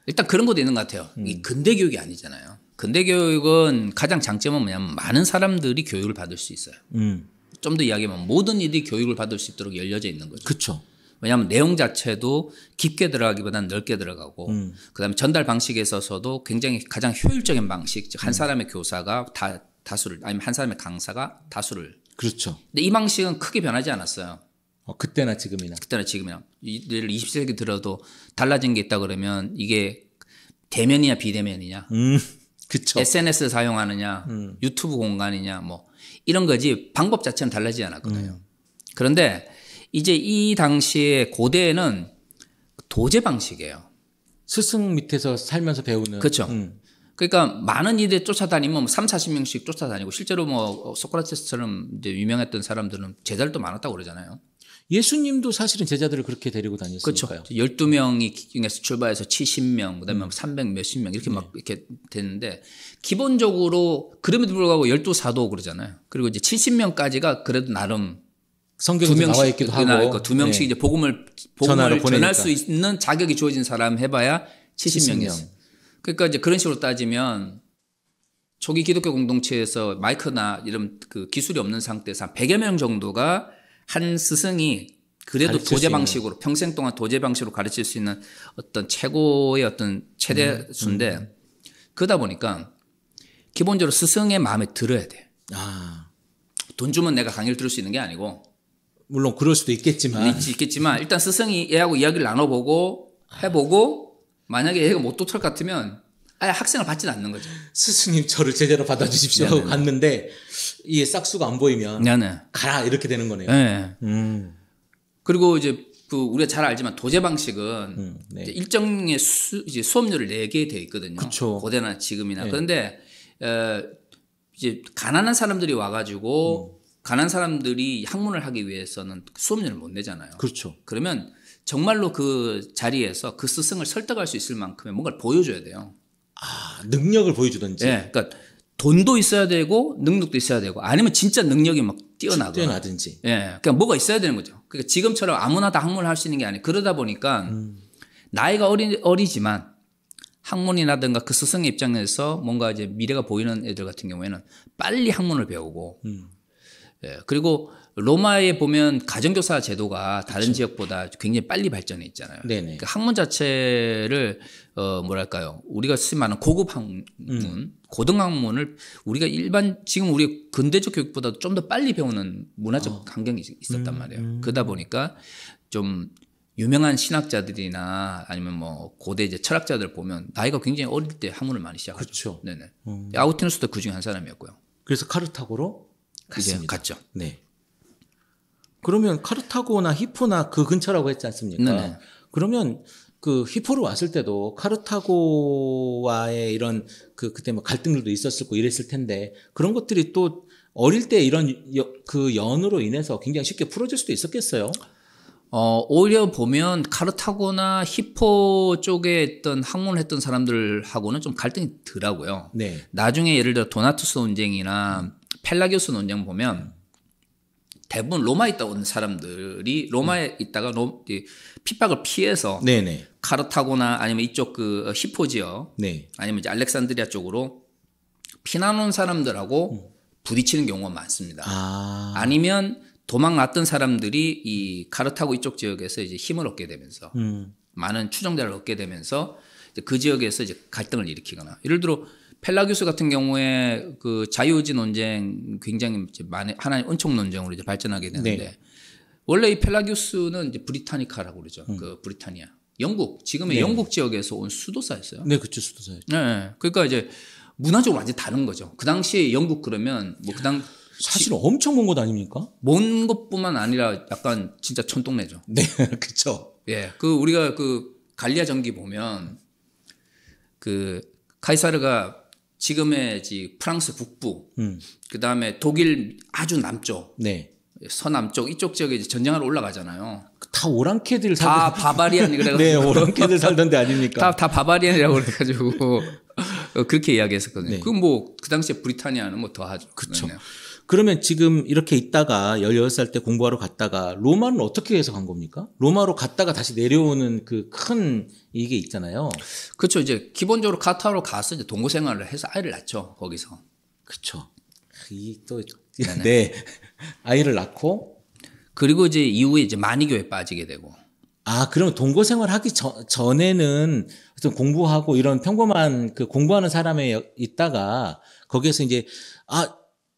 일단 그런 것도 있는 것 같아요. 음. 이 근대 교육이 아니잖아요. 근대 교육은 가장 장점은 뭐냐면 많은 사람들이 교육을 받을 수 있어요. 음. 좀더 이야기하면 모든 일이 교육을 받을 수 있도록 열려져 있는 거죠. 그렇죠. 왜냐하면 내용 자체도 깊게 들어가기보다는 넓게 들어가고 음. 그다음에 전달 방식에 있어서도 굉장히 가장 효율적인 방식 즉한 음. 사람의 교사가 다 다수를 아니면 한 사람의 강사가 다수를 그렇죠. 근데 이 방식은 크게 변하지 않았어요. 어, 그때나 지금이나 그때나 지금이나 예를 20세기 들어도 달라진 게 있다 그러면 이게 대면이냐 비대면이냐 음. 그쵸. SNS를 사용하느냐, 음. 유튜브 공간이냐, 뭐, 이런 거지 방법 자체는 달라지지 않았거든요. 음. 그런데 이제 이 당시에 고대에는 도제 방식이에요. 스승 밑에서 살면서 배우는. 그렇죠. 음. 그러니까 많은 이들 쫓아다니면 3, 뭐 40명씩 쫓아다니고 실제로 뭐 소크라테스처럼 이제 유명했던 사람들은 제자들도 많았다고 그러잖아요. 예수님도 사실은 제자들을 그렇게 데리고 다녔으니까요. 그렇죠. 12명이 중에서 출발해서 70명, 그다음에 음. 300 몇십 명 이렇게 네. 이렇게 됐는데 기본적으로 그럼에도 불구하고 12사도 그러잖아요. 그리고 이제 70명까지가 그래도 나름 성경에 나와 있기도 그 하고 두 명씩 네. 이제 복음을 복음을 전할 수 있는 자격이 주어진 사람 해봐야 7 0명이었요 70명. 그러니까 이제 그런 식으로 따지면 초기 기독교 공동체에서 마이크나 이런 그 기술이 없는 상태에서 한 100여 명 정도가 한 스승이 그래도 도제 방식으로 평생 동안 도제 방식으로 가르칠 수 있는 어떤 최고의 어떤 최대 음, 수인데 음. 그러다 보니까 기본적으로 스승의 마음에 들어야 돼. 아. 돈 주면 내가 강의를 들을 수 있는 게 아니고 물론 그럴 수도 있겠지만 있지 있겠지만 일단 스승이 얘하고 이야기를 나눠보고 해보고 만약에 얘가 못 도착 같으면 아예 학생을 받지는 않는 거죠. 스승님 저를 제대로 받아주십시오 네, 네, 하고 네. 갔는데 이게 싹수가 안 보이면 네네. 가라 이렇게 되는 거네요. 네. 음. 그리고 이제 그 우리가 잘 알지만 도제 방식은 음, 네. 일정의 수, 이제 수업료를 내게 돼 있거든요. 그쵸. 고대나 지금이나 네. 그런데 에, 이제 가난한 사람들이 와가지고 음. 가난 사람들이 학문을 하기 위해서는 수업료를 못 내잖아요. 그렇죠. 그러면 정말로 그 자리에서 그 스승을 설득할 수 있을 만큼의 뭔가를 보여줘야 돼요. 아, 능력을 보여주든지. 네, 그러니까 돈도 있어야 되고 능력도 있어야 되고 아니면 진짜 능력이 막 뛰어나고 뛰어나든지. 예, 네, 그러니까 뭐가 있어야 되는 거죠. 그러니까 지금처럼 아무나 다 학문을 할 수 있는 게 아니에요. 그러다 보니까 음. 나이가 어리, 어리지만 학문이라든가 그 스승의 입장에서 뭔가 이제 미래가 보이는 애들 같은 경우에는 빨리 학문을 배우고 음. 예, 그리고 로마에 보면 가정교사 제도가 다른 그치. 그렇죠. 지역보다 굉장히 빨리 발전해 있잖아요. 네, 네. 그러니까 학문 자체를 어 뭐랄까요? 우리가 쓰는 많은 고급 학문, 음. 고등 학문을 우리가 일반 지금 우리 근대적 교육보다 좀 더 빨리 배우는 문화적 어. 강경이 있었단 음. 말이에요. 음. 그러다 보니까 좀 유명한 신학자들이나 아니면 뭐 고대 이제 철학자들 보면 나이가 굉장히 어릴 때 학문을 많이 시작했죠 그렇죠. 네네. 음. 아우티누스도 그중에 한 사람이었고요. 그래서 카르타고로 갔습니다. 갔죠. 네. 그러면 카르타고나 히포나 그 근처라고 했지 않습니까? 네, 네. 그러면 그 히포로 왔을 때도 카르타고와의 이런 그 그때 뭐 갈등들도 있었을 거 이랬을 텐데 그런 것들이 또 어릴 때 이런 여, 그 연으로 인해서 굉장히 쉽게 풀어질 수도 있었겠어요. 어, 오히려 보면 카르타고나 히포 쪽에 있던 학문을 했던 사람들하고는 좀 갈등이 더라고요. 네. 나중에 예를 들어 도나투스 운쟁이나 펠라교스 논쟁 보면 대부분 로마에 있다 온 사람들이 로마에 음. 있다가 로, 핍박을 피해서 네네. 카르타고나 아니면 이쪽 그 히포 어, 지역 네. 아니면 이제 알렉산드리아 쪽으로 피난 온 사람들하고 음. 부딪히는 경우가 많습니다. 아. 니면 도망 났던 사람들이 이 카르타고 이쪽 지역에서 이제 힘을 얻게 되면서 음. 많은 추종자를 얻게 되면서 그 지역에서 이제 갈등을 일으키거나 예를 들어 펠라교스 같은 경우에 그 자유의지 논쟁 굉장히 이제 많이 하나의 은총 논쟁으로 이제 발전하게 네. 되는데 네. 원래 이 펠라교스는 이제 브리타니카라고 그러죠. 음. 그 브리타니아. 영국 지금의 네. 영국 지역에서 온 수도사였어요. 네, 그쵸 수도사였죠. 네. 그러니까 이제 문화적으로 완전 히 다른 거죠. 그 당시에 영국 그러면 뭐 그 당 사실 엄청 먼 곳 아닙니까? 먼것뿐만 아니라 약간 진짜 천동네죠. 네, 그쵸 예, 그 우리가 그 갈리아 전기 보면 그 카이사르가 지금의 지 프랑스 북부, 음. 그 다음에 독일 아주 남쪽, 네. 서남쪽 이쪽 지역에 전쟁하러 올라가잖아요. 다 오랑캐들 다 바바리안 그래가지고 네 오랑캐들 살던데 아닙니까? 다 다 바바리안이라고 그래가지고 어, 그렇게 이야기했었거든요. 네. 그뭐 그 당시에 브리타니아는 뭐 더하죠. 그렇죠. 그러면 지금 이렇게 있다가 16살 때 공부하러 갔다가 로마는 어떻게 해서간 겁니까? 로마로 갔다가 다시 내려오는 그 큰 이게 있잖아요. 그렇죠. 이제 기본적으로 카타로 가서 이제 동거 생활을 해서 아이를 낳죠. 거기서. 그렇죠. 이또 네. 네. 네. 아이를 낳고 그리고 이제 이후에 이제 마이교에 빠지게 되고 아, 그럼 동거 생활 하기 저, 전에는 어떤 공부하고 이런 평범한 그 공부하는 사람에 있다가 거기에서 이제 아,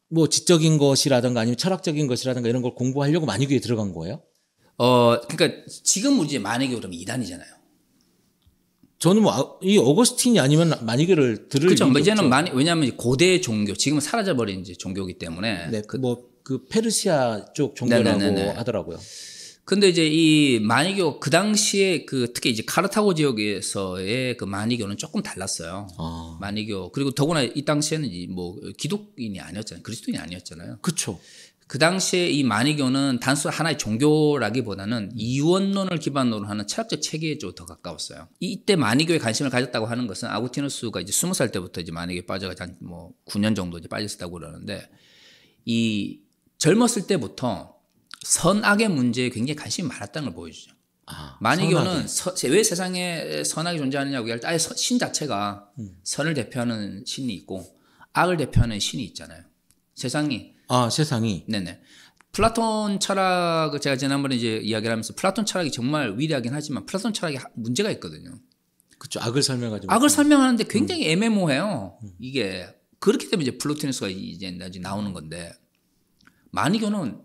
뭐 지적인 것이라든가 아니면 철학적인 것이라든가 이런 걸 공부하려고 만유교에 들어간 거예요? 어, 그러니까 지금 이제 만유교 그러면 이단이잖아요. 저는 뭐 이어거스틴이 아, 아니면 만유교를 들을 그렇죠. 이제는 많이 왜냐하면 고대 종교 지금 사라져버린 이제 종교이기 때문에 네, 그, 뭐그 페르시아 쪽 종교라고 네네네네. 하더라고요. 근데 이제 이 마니교 그 당시에 그 특히 이제 카르타고 지역에서의 그 마니교는 조금 달랐어요. 아. 마니교 그리고 더구나 이 당시에는 뭐 기독인이 아니었잖아요. 그리스도인이 아니었잖아요. 그렇죠. 그 당시에 이 마니교는 단순 하나의 종교라기보다는 이원론을 기반으로 하는 철학적 체계에 좀 더 가까웠어요. 이때 마니교에 관심을 가졌다고 하는 것은 아구티누스가 이제 스무 살 때부터 이제 마니교에 빠져가지고 한뭐 9년 정도 이제 빠졌다고 그러는데 이 젊었을 때부터 선악의 문제에 굉장히 관심이 많았다는 걸 보여주죠. 아, 마니교는 왜 세상에 선악이 존재하느냐고 할때 아예 서, 신 자체가 음. 선을 대표하는 신이 있고 악을 대표하는 신이 있잖아요. 세상이 아 세상이 네네 플라톤 철학을 제가 지난번에 이제 이야기를 하면서 플라톤 철학이 정말 위대하긴 하지만 플라톤 철학이 문제가 있거든요. 그렇죠. 악을 설명하지 악을 못하면. 설명하는데 굉장히 음. 애매모해요 음. 이게 그렇기 때문에 이제 플로티누스가 이제 나오는 건데 마니교는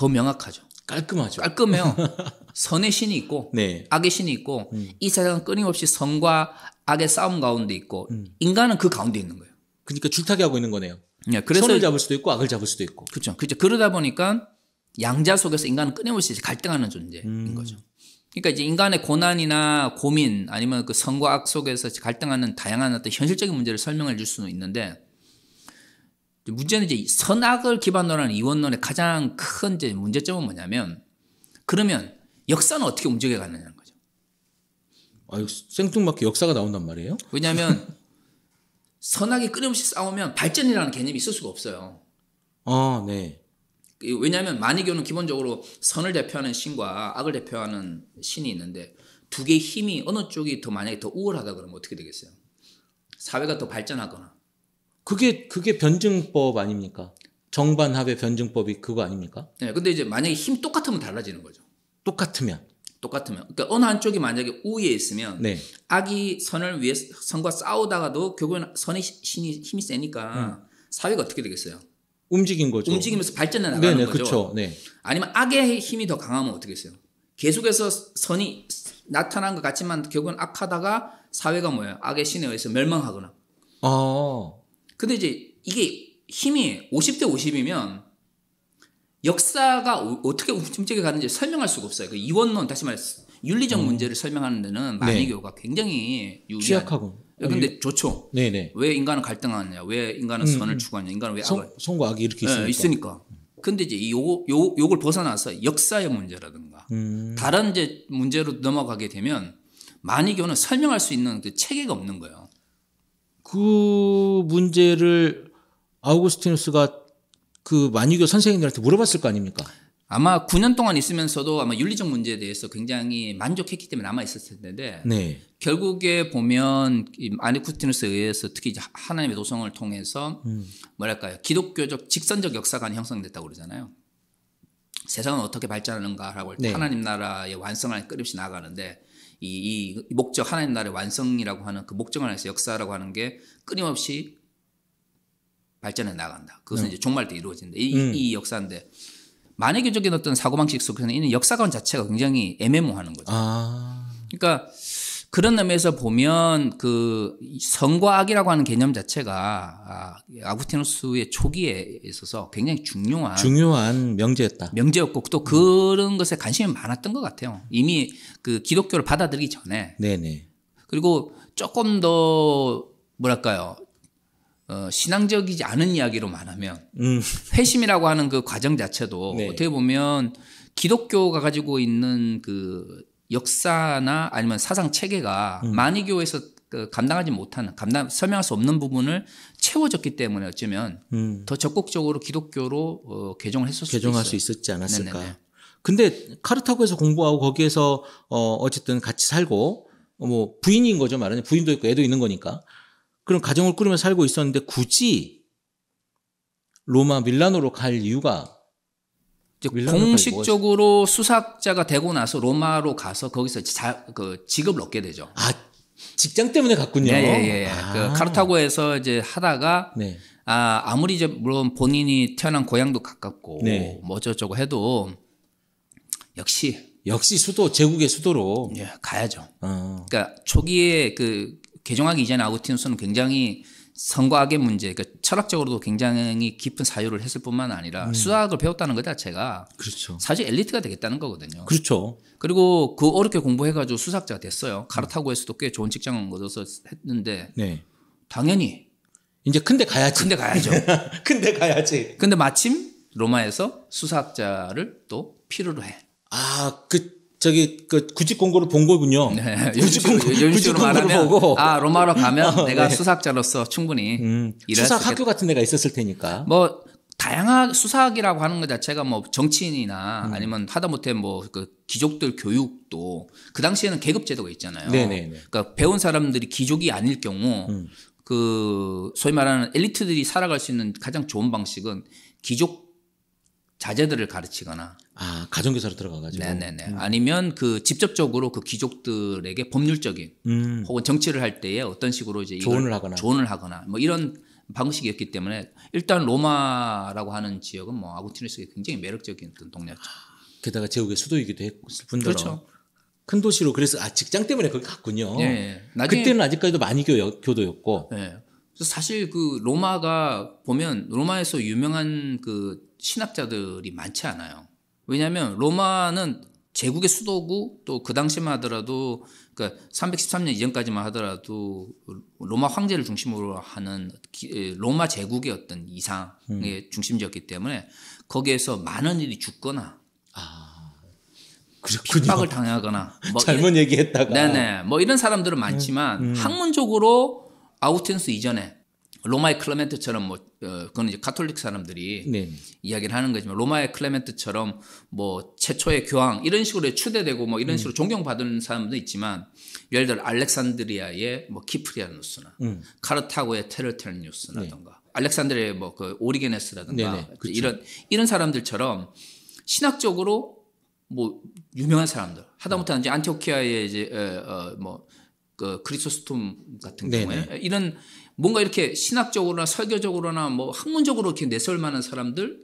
더 명확하죠. 깔끔하죠. 깔끔해요. 선의 신이 있고 네. 악의 신이 있고 음. 이 세상은 끊임없이 선과 악의 싸움 가운데 있고 음. 인간은 그 가운데 있는 거예요. 그러니까 줄타기 하고 있는 거네요. 네, 그래서 선을 잡을 수도 있고 악을 잡을 수도 있고. 그렇죠. 그렇죠. 그러다 보니까 양자 속에서 인간은 끊임없이 갈등하는 존재인 음. 거죠. 그러니까 이제 인간의 고난이나 고민 아니면 그 선과 악 속에서 갈등하는 다양한 어떤 현실적인 문제를 설명해 줄 수는 있는데 문제는 이제 선악을 기반으로 하는 이원론의 가장 큰 이제 문제점은 뭐냐면 그러면 역사는 어떻게 움직여 가느냐는 거죠. 아, 생뚱맞게 역사가 나온단 말이에요? 왜냐하면 선악이 끊임없이 싸우면 발전이라는 개념이 있을 수가 없어요. 아, 네. 그 왜냐하면 마니교는 기본적으로 선을 대표하는 신과 악을 대표하는 신이 있는데 두 개의 힘이 어느 쪽이 더 만약에 더 우월하다 그러면 어떻게 되겠어요? 사회가 더 발전하거나 그게 그게 변증법 아닙니까? 정반합의 변증법이 그거 아닙니까? 네, 근데 이제 만약에 힘 똑같으면 달라지는 거죠. 똑같으면 똑같으면 그러니까 어느 한쪽이 만약에 우위에 있으면 네. 악이 선을 위해 선과 싸우다가도 결국엔 선의 신이 힘이 세니까 음. 사회가 어떻게 되겠어요? 움직인 거죠. 움직이면서 발전해 나가는 네네, 네, 거죠. 그쵸, 네. 아니면 악의 힘이 더 강하면 어떻겠어요? 계속해서 선이 나타난 것 같지만 결국은 악하다가 사회가 뭐예요? 악의 신에 의해서 멸망하거나. 아. 근데 이제 이게 힘이 50대 50이면 역사가 어, 어떻게 움직여 가는지 설명할 수가 없어요. 그 이원론 다시 말해서 윤리적 음. 문제를 설명하는 데는 만이교가 네. 굉장히 유리 취약하고. 예, 근데 예. 좋죠. 네네. 네. 왜 인간은 갈등하느냐? 왜 인간은 음, 선을 음. 추구하냐? 느 인간은 왜 악을? 성과 악이 이렇게 예, 있으니까. 네, 있으니까. 근데 이제 요, 요, 요걸 벗어나서 역사의 문제라든가 음. 다른 이제 문제로 넘어가게 되면 만이교는 설명할 수 있는 그 체계가 없는 거예요. 그 문제를 아우구스티누스가 그 만유교 선생님들한테 물어봤을 거 아닙니까? 아마 9년 동안 있으면서도 아마 윤리적 문제에 대해서 굉장히 만족했기 때문에 남아 있었을 텐데 네. 결국에 보면 아니쿠티누스에 의해서 특히 하나님의 도성을 통해서 음. 뭐랄까요 기독교적 직선적 역사관이 형성됐다고 그러잖아요. 세상은 어떻게 발전하는가라고 할때 네. 하나님 나라의 완성을 끊임없이 나가는데 이, 이 목적 하나님 나라의 완성이라고 하는 그 목적을 안에서 역사라고 하는 게 끊임없이 발전해 나간다. 그것은 네. 이제 종말 때 이루어진다. 이, 음. 이 역사인데 만약에적인 어떤 사고방식 속에서는 이는 역사관 자체가 굉장히 애매모호하는 거죠. 아. 그러니까 그런 의미에서 보면 그성과 악이라고 하는 개념 자체가 아, 아구티누스의 초기에 있어서 굉장히 중요한 중요한 명제였다. 명제였고 또 그런 것에 관심이 많았던 것 같아요. 이미 그 기독교를 받아들이기 전에. 네네. 그리고 조금 더 뭐랄까요 어, 신앙적이지 않은 이야기로 말하면 음. 회심이라고 하는 그 과정 자체도 네. 어떻게 보면 기독교가 가지고 있는 그 역사나 아니면 사상 체계가 음. 만위교에서 그 감당하지 못하는 감당 설명할 수 없는 부분을 채워졌기 때문에 어쩌면 음. 더 적극적으로 기독교로 어, 개정을 했었을 개정할 수, 수 있었지 않았을까. 네네네. 근데 카르타고에서 공부하고 거기에서 어 어쨌든 같이 살고 어, 뭐 부인인 거죠 말하자면 부인도 있고 애도 있는 거니까 그런 가정을 꾸리며 살고 있었는데 굳이 로마 밀라노로 갈 이유가 공식적으로 수사자가 되고 나서 로마로 가서 거기서 자, 그 직업을 얻게 되죠. 아 직장 때문에 갔군요. 네, 예, 예. 아. 그 카르타고에서 이제 하다가 네. 아 아무리 이제 물론 본인이 태어난 고향도 가깝고 네. 뭐 어쩌고저쩌고 해도 역시 역시 수도 제국의 수도로 예, 가야죠. 어. 그러니까 초기에 그 개종하기 이전에 아우티누스는 굉장히 선과학의 문제, 그러니까 철학적으로도 굉장히 깊은 사유를 했을 뿐만 아니라 음. 수학을 배웠다는 것 자체가 그렇죠. 사실 엘리트가 되겠다는 거거든요. 그렇죠. 그리고 그 어렵게 공부해가지고 수학자가 됐어요. 음. 카르타고에서도 꽤 좋은 직장을 얻어서 했는데 네. 당연히 이제 큰 데 가야지. 큰 데 가야죠. 큰데 가야지. 근데 마침 로마에서 수학자를또 필요로 해. 아, 그 저기 그 구직 공고를 본 거군요. 네, 구직 공고, 구직 공고를 보고 아 로마로 가면 어, 내가 네. 수사학자로서 충분히 음, 수사학 학교 같은 데가 있었을 테니까. 뭐 다양한 수사학이라고 하는 것 자체가 뭐 정치인이나 음. 아니면 하다못해 뭐 그 귀족들 교육도 그 당시에는 계급 제도가 있잖아요. 네네네. 네, 네. 그러니까 배운 사람들이 귀족이 아닐 경우 음. 그 소위 말하는 엘리트들이 살아갈 수 있는 가장 좋은 방식은 귀족 자제들을 가르치거나 아 가정교사로 들어가가지고 네네네 음. 아니면 그 직접적으로 그 귀족들에게 법률적인 음. 혹은 정치를 할 때에 어떤 식으로 이제 조언을 하거나 조언을 하거나 뭐 이런 방식이었기 때문에 일단 로마라고 하는 지역은 뭐아구티누스에 굉장히 매력적인 어떤 동네였죠. 게다가 제국의 수도이기도 했을 뿐더러 그렇죠. 큰 도시로 그래서 아 직장 때문에 그걸 갔군요. 예, 예. 나중에, 그때는 아직까지도 많이교 교도였고 예. 사실 그 로마가 보면 로마에서 유명한 그 신학자들이 많지 않아요. 왜냐하면 로마는 제국의 수도고 또 그 당시만 하더라도 그러니까 313년 이전까지만 하더라도 로마 황제를 중심으로 하는 로마 제국의 어떤 이상의 음. 중심지였기 때문에 거기에서 많은 일이 죽거나 아, 그렇군요. 핍박을 당하거나 뭐 잘못 이런, 얘기했다가 네네 뭐 이런 사람들은 많지만 음, 음. 학문적으로 아우텐스 이전에 로마의 클레멘트처럼 뭐 어, 그건 이제 카톨릭 사람들이 네. 이야기를 하는 거지만 로마의 클레멘트처럼 뭐 최초의 교황 이런 식으로 추대되고 뭐 이런 음. 식으로 음. 존경받은 사람도 있지만 예를 들어 알렉산드리아의 뭐 키프리아누스나 음. 카르타고의 테르텔뉴스라든가 네. 알렉산드리아의 뭐 그 오리게네스라든가 네네, 네. 이런 이런 사람들처럼 신학적으로 뭐 유명한 사람들 하다못해 이제 안티오키아의 이제 에, 어, 뭐그 크리소스톰 같은 경우에 네네. 이런 뭔가 이렇게 신학적으로나 설교적으로나 뭐 학문적으로 이렇게 내세울만한 사람들이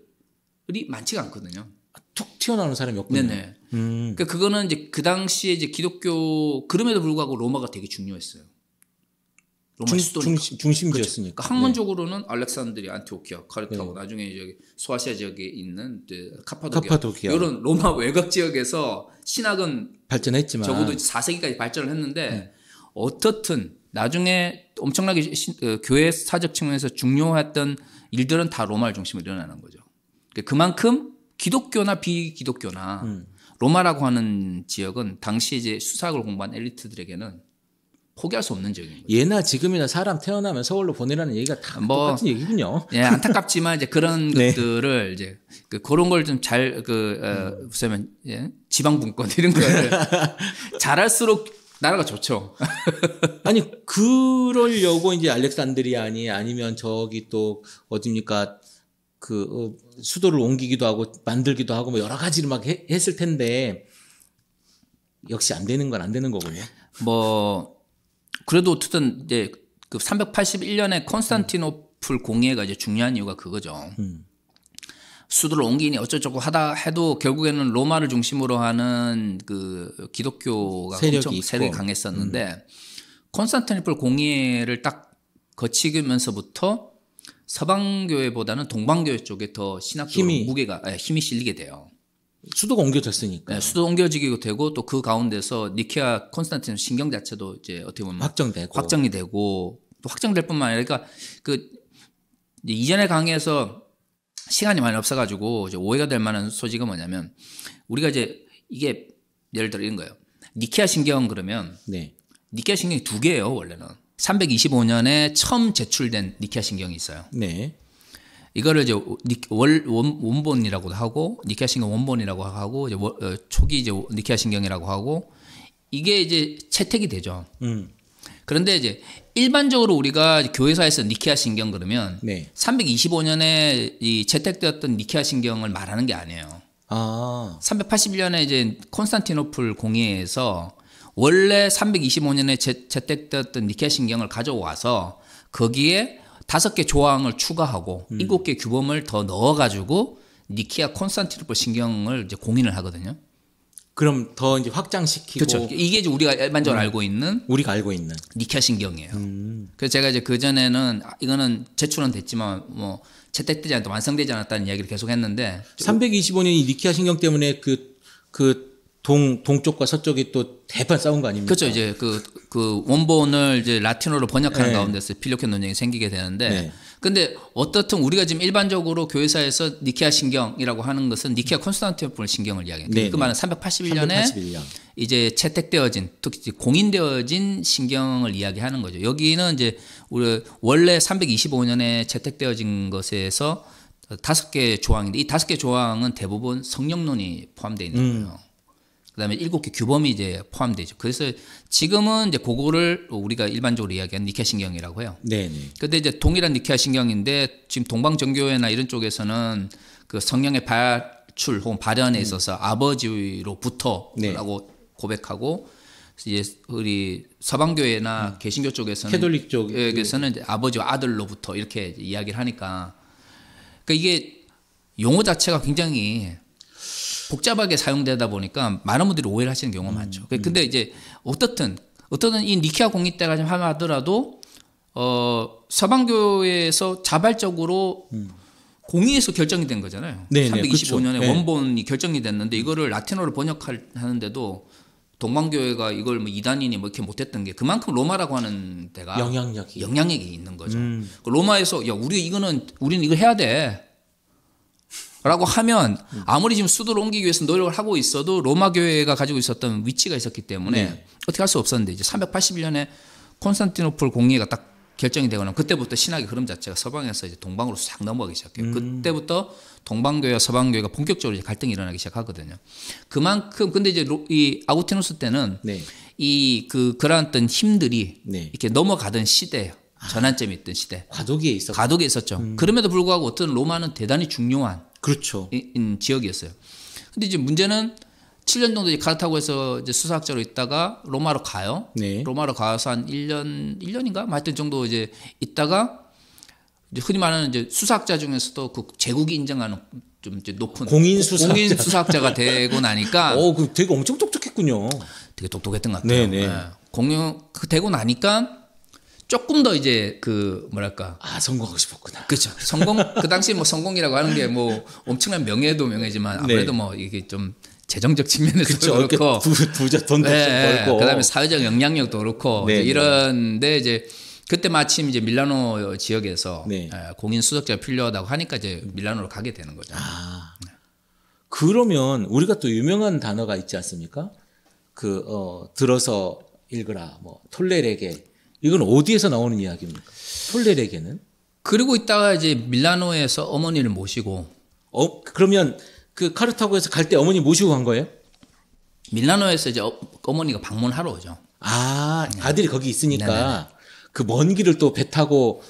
많지가 않거든요. 툭 튀어나오는 사람이 없군요. 네네. 음. 그러니까 그거는 이제 그 당시에 이제 기독교 그럼에도 불구하고 로마가 되게 중요했어요. 로마 중, 중, 그렇죠. 중심지였으니까 그렇죠. 학문적으로는 네. 알렉산드리, 안티오키아, 카르타고 네. 나중에 저기 소아시아 지역에 있는 카파도키아, 카파도키아 이런 로마 외곽 지역에서 신학은 발전했지만 적어도 4세기까지 발전을 했는데 네. 어떻든 나중에 엄청나게 그 교회 사적 측면에서 중요했던 일들은 다 로마를 중심으로 일어나는 거죠. 그러니까 그만큼 기독교나 비기독교나 음. 로마라고 하는 지역은 당시 이제 수사학을 공부한 엘리트들에게는 포기할 수 없는 지역인 거죠. 예나 지금이나 사람 태어나면 서울로 보내라는 얘기가 다 뭐, 똑같은 얘기군요. 예, 안타깝지만 이제 그런 네. 것들을 이제 그 그런 걸 좀 잘 그 어, 음. 보면 예, 지방 분권 이런 거를 잘할수록 나라가 좋죠. 아니 그러려고 이제 알렉산드리아니 아니면 저기 또 어딥니까 그 어, 수도를 옮기기도 하고 만들기도 하고 뭐 여러 가지를 막 해, 했을 텐데 역시 안 되는 건 안 되는 거군요. 뭐 그래도 어쨌든 이제 그 381년에 콘스탄티노플 음. 공의가 이제 중요한 이유가 그거죠. 음. 수도를 옮기니 어쩌저쩌고 고 하다 해도 결국에는 로마를 중심으로 하는 그 기독교가 세력이 엄청 세력이 강했었는데 음. 콘스탄티노플 공의회를 딱 거치면서부터 서방교회보다는 동방교회 쪽에 더 신학적 무게가 네, 힘이 실리게 돼요. 수도가 옮겨졌으니까. 네, 수도 옮겨지게 되고 또 그 가운데서 니케아 콘스탄티노 신경 자체도 이제 어떻게 보면 확정되고 확정이 되고 또 확정될 뿐만 아니라 그러니까 그 이전의 강의에서 시간이 많이 없어가지고 오해가 될 만한 소지가 뭐냐면 우리가 이제 이게 예를 들어 이런 거예요. 니케아 신경 그러면 네. 니케아 신경이 두 개예요 원래는 325년에 처음 제출된 니케아 신경이 있어요. 네. 이거를 이제 월, 원, 본이라고도 하고 니케아 신경 원본이라고 하고 이제 어, 초기 이제 니케아 신경이라고 하고 이게 이제 채택이 되죠. 음. 그런데 이제 일반적으로 우리가 교회사에서 니케아 신경 그러면 네. 325년에 이 채택되었던 니케아 신경을 말하는 게 아니에요. 아. 381년에 이제 콘스탄티노플 공의회에서 원래 325년에 재, 채택되었던 니케아 신경을 가져와서 거기에 다섯 개 조항을 추가하고 음. 일곱 음. 개 규범을 더 넣어가지고 니케아 콘스탄티노플 신경을 이제 공인을 하거든요. 그럼 더 이제 확장시키고 그쵸. 이게 이제 우리가 일반적으로 음. 알고 있는 우리가 알고 있는 니켈 신경이에요. 음. 그래서 제가 이제 그 전에는 아, 이거는 제출은 됐지만 뭐 채택되지 않다 완성되지 않았다는 이야기를 계속 했는데 325년이 니키아 신경 때문에 그 그 동 동쪽과 서쪽이 또 대판 싸운 거 아닙니까? 그렇죠. 이제 그그 그 원본을 이제 라틴어로 번역하는 네. 가운데서 필리핀 논쟁이 생기게 되는데 네. 근데 어떻든 우리가 지금 일반적으로 교회사에서 니케아 신경이라고 하는 것은 니케아 콘스탄티노플 신경을 이야기해요. 그 말은 381년에 381년. 이제 채택되어진 특히 공인되어진 신경을 이야기하는 거죠. 여기는 이제 우리 원래 325년에 채택되어진 것에서 다섯 개의 조항인데 이 다섯 개 조항은 대부분 성령론이 포함되어 있는 음. 거예요. 그다음에 일곱 개 규범이 이제 포함되죠. 그래서 지금은 이제 그거를 우리가 일반적으로 이야기하는 니케아 신경이라고 해요. 네, 네. 근데 이제 동일한 니케아 신경인데 지금 동방 정교회나 이런 쪽에서는 그 성령의 발출 혹은 발현에 음. 있어서 음. 아버지로부터라고 네. 고백하고 이제 우리 서방교회나 음. 개신교 쪽에서는 캐톨릭 쪽에서는 예, 아버지와 아들로부터 이렇게 이야기를 하니까 그러니까 이게 용어 자체가 굉장히 복잡하게 사용되다 보니까 많은 분들이 오해를 하시는 경우가 음, 많죠. 그, 근데 음. 이제 어떻든 어떻든 이니키아공익 때까지 하더라도 어 서방교에서 자발적으로 음. 공의에서 결정이 된 거잖아요. 네네, 325년에 그쵸. 원본이 네. 결정이 됐는데 이거를 라틴어로 번역하는데도 동방교회가 이걸 뭐 이단이니 뭐 이렇게 못했던 게 그만큼 로마라고 하는 데가 영향력이 영향력이 있는 거죠. 음. 그 로마에서 야 우리 이거는 우리는 이거 해야 돼. 라고 하면 아무리 지금 수도를 옮기기 위해서 노력을 하고 있어도 로마 교회가 가지고 있었던 위치가 있었기 때문에 네. 어떻게 할 수 없었는데 이제 381년에 콘스탄티노플 공의회가 딱 결정이 되거나 그때부터 신학의 흐름 자체가 서방에서 이제 동방으로 싹 넘어가기 시작해요. 음. 그때부터 동방교회와 서방교회가 본격적으로 이제 갈등이 일어나기 시작하거든요. 그만큼 근데 이제 이 아우티누스 때는 네. 이그 그런 어떤 힘들이 네. 이렇게 넘어가던 시대예요. 전환점이 있던 시대. 과도기에 있었 과도기에 있었죠. 음. 그럼에도 불구하고 어떤 로마는 대단히 중요한 그렇죠. 지역이었어요. 근데 이제 문제는 7년 정도 가르타고 해서 이제 수사학자로 있다가 로마로 가요. 네. 로마로 가서 한 1년, 1년인가? 뭐 하여튼 정도 이제 있다가 이제 흔히 말하는 이제 수사학자 중에서도 그 제국이 인정하는 좀 이제 높은 공인 수사학자. 공인 수사학자가 되고 나니까 어, 그 되게 엄청 똑똑했군요. 되게 똑똑했던 것 같아요. 네, 네. 네. 공유 그 되고 나니까 조금 더 이제 그 뭐랄까 아 성공하고 싶었구나. 그렇죠. 성공 그 당시 뭐 성공이라고 하는 게 뭐 엄청난 명예도 명예지만 네. 아무래도 네. 뭐 이게 좀 재정적 측면에서도 그렇고 부, 부자 돈도 네, 벌고 그다음에 사회적 영향력도 그렇고 네, 네, 이런데 이제 그때 마침 이제 밀라노 지역에서 네. 공인 수석자가 필요하다고 하니까 이제 밀라노로 가게 되는 거죠. 아, 그러면 우리가 또 유명한 단어가 있지 않습니까? 그 어, 들어서 읽으라 뭐 톨레레게 이건 어디에서 나오는 이야기입니까? 톨레에게는 그리고 있다가 이제 밀라노에서 어머니를 모시고 어 그러면 그 카르타고에서 갈 때 어머니 모시고 간 거예요? 밀라노에서 이제 어, 머니가 방문하러 오죠. 아 네. 아들이 거기 있으니까 네, 네, 네. 그먼 길을 또 배 타고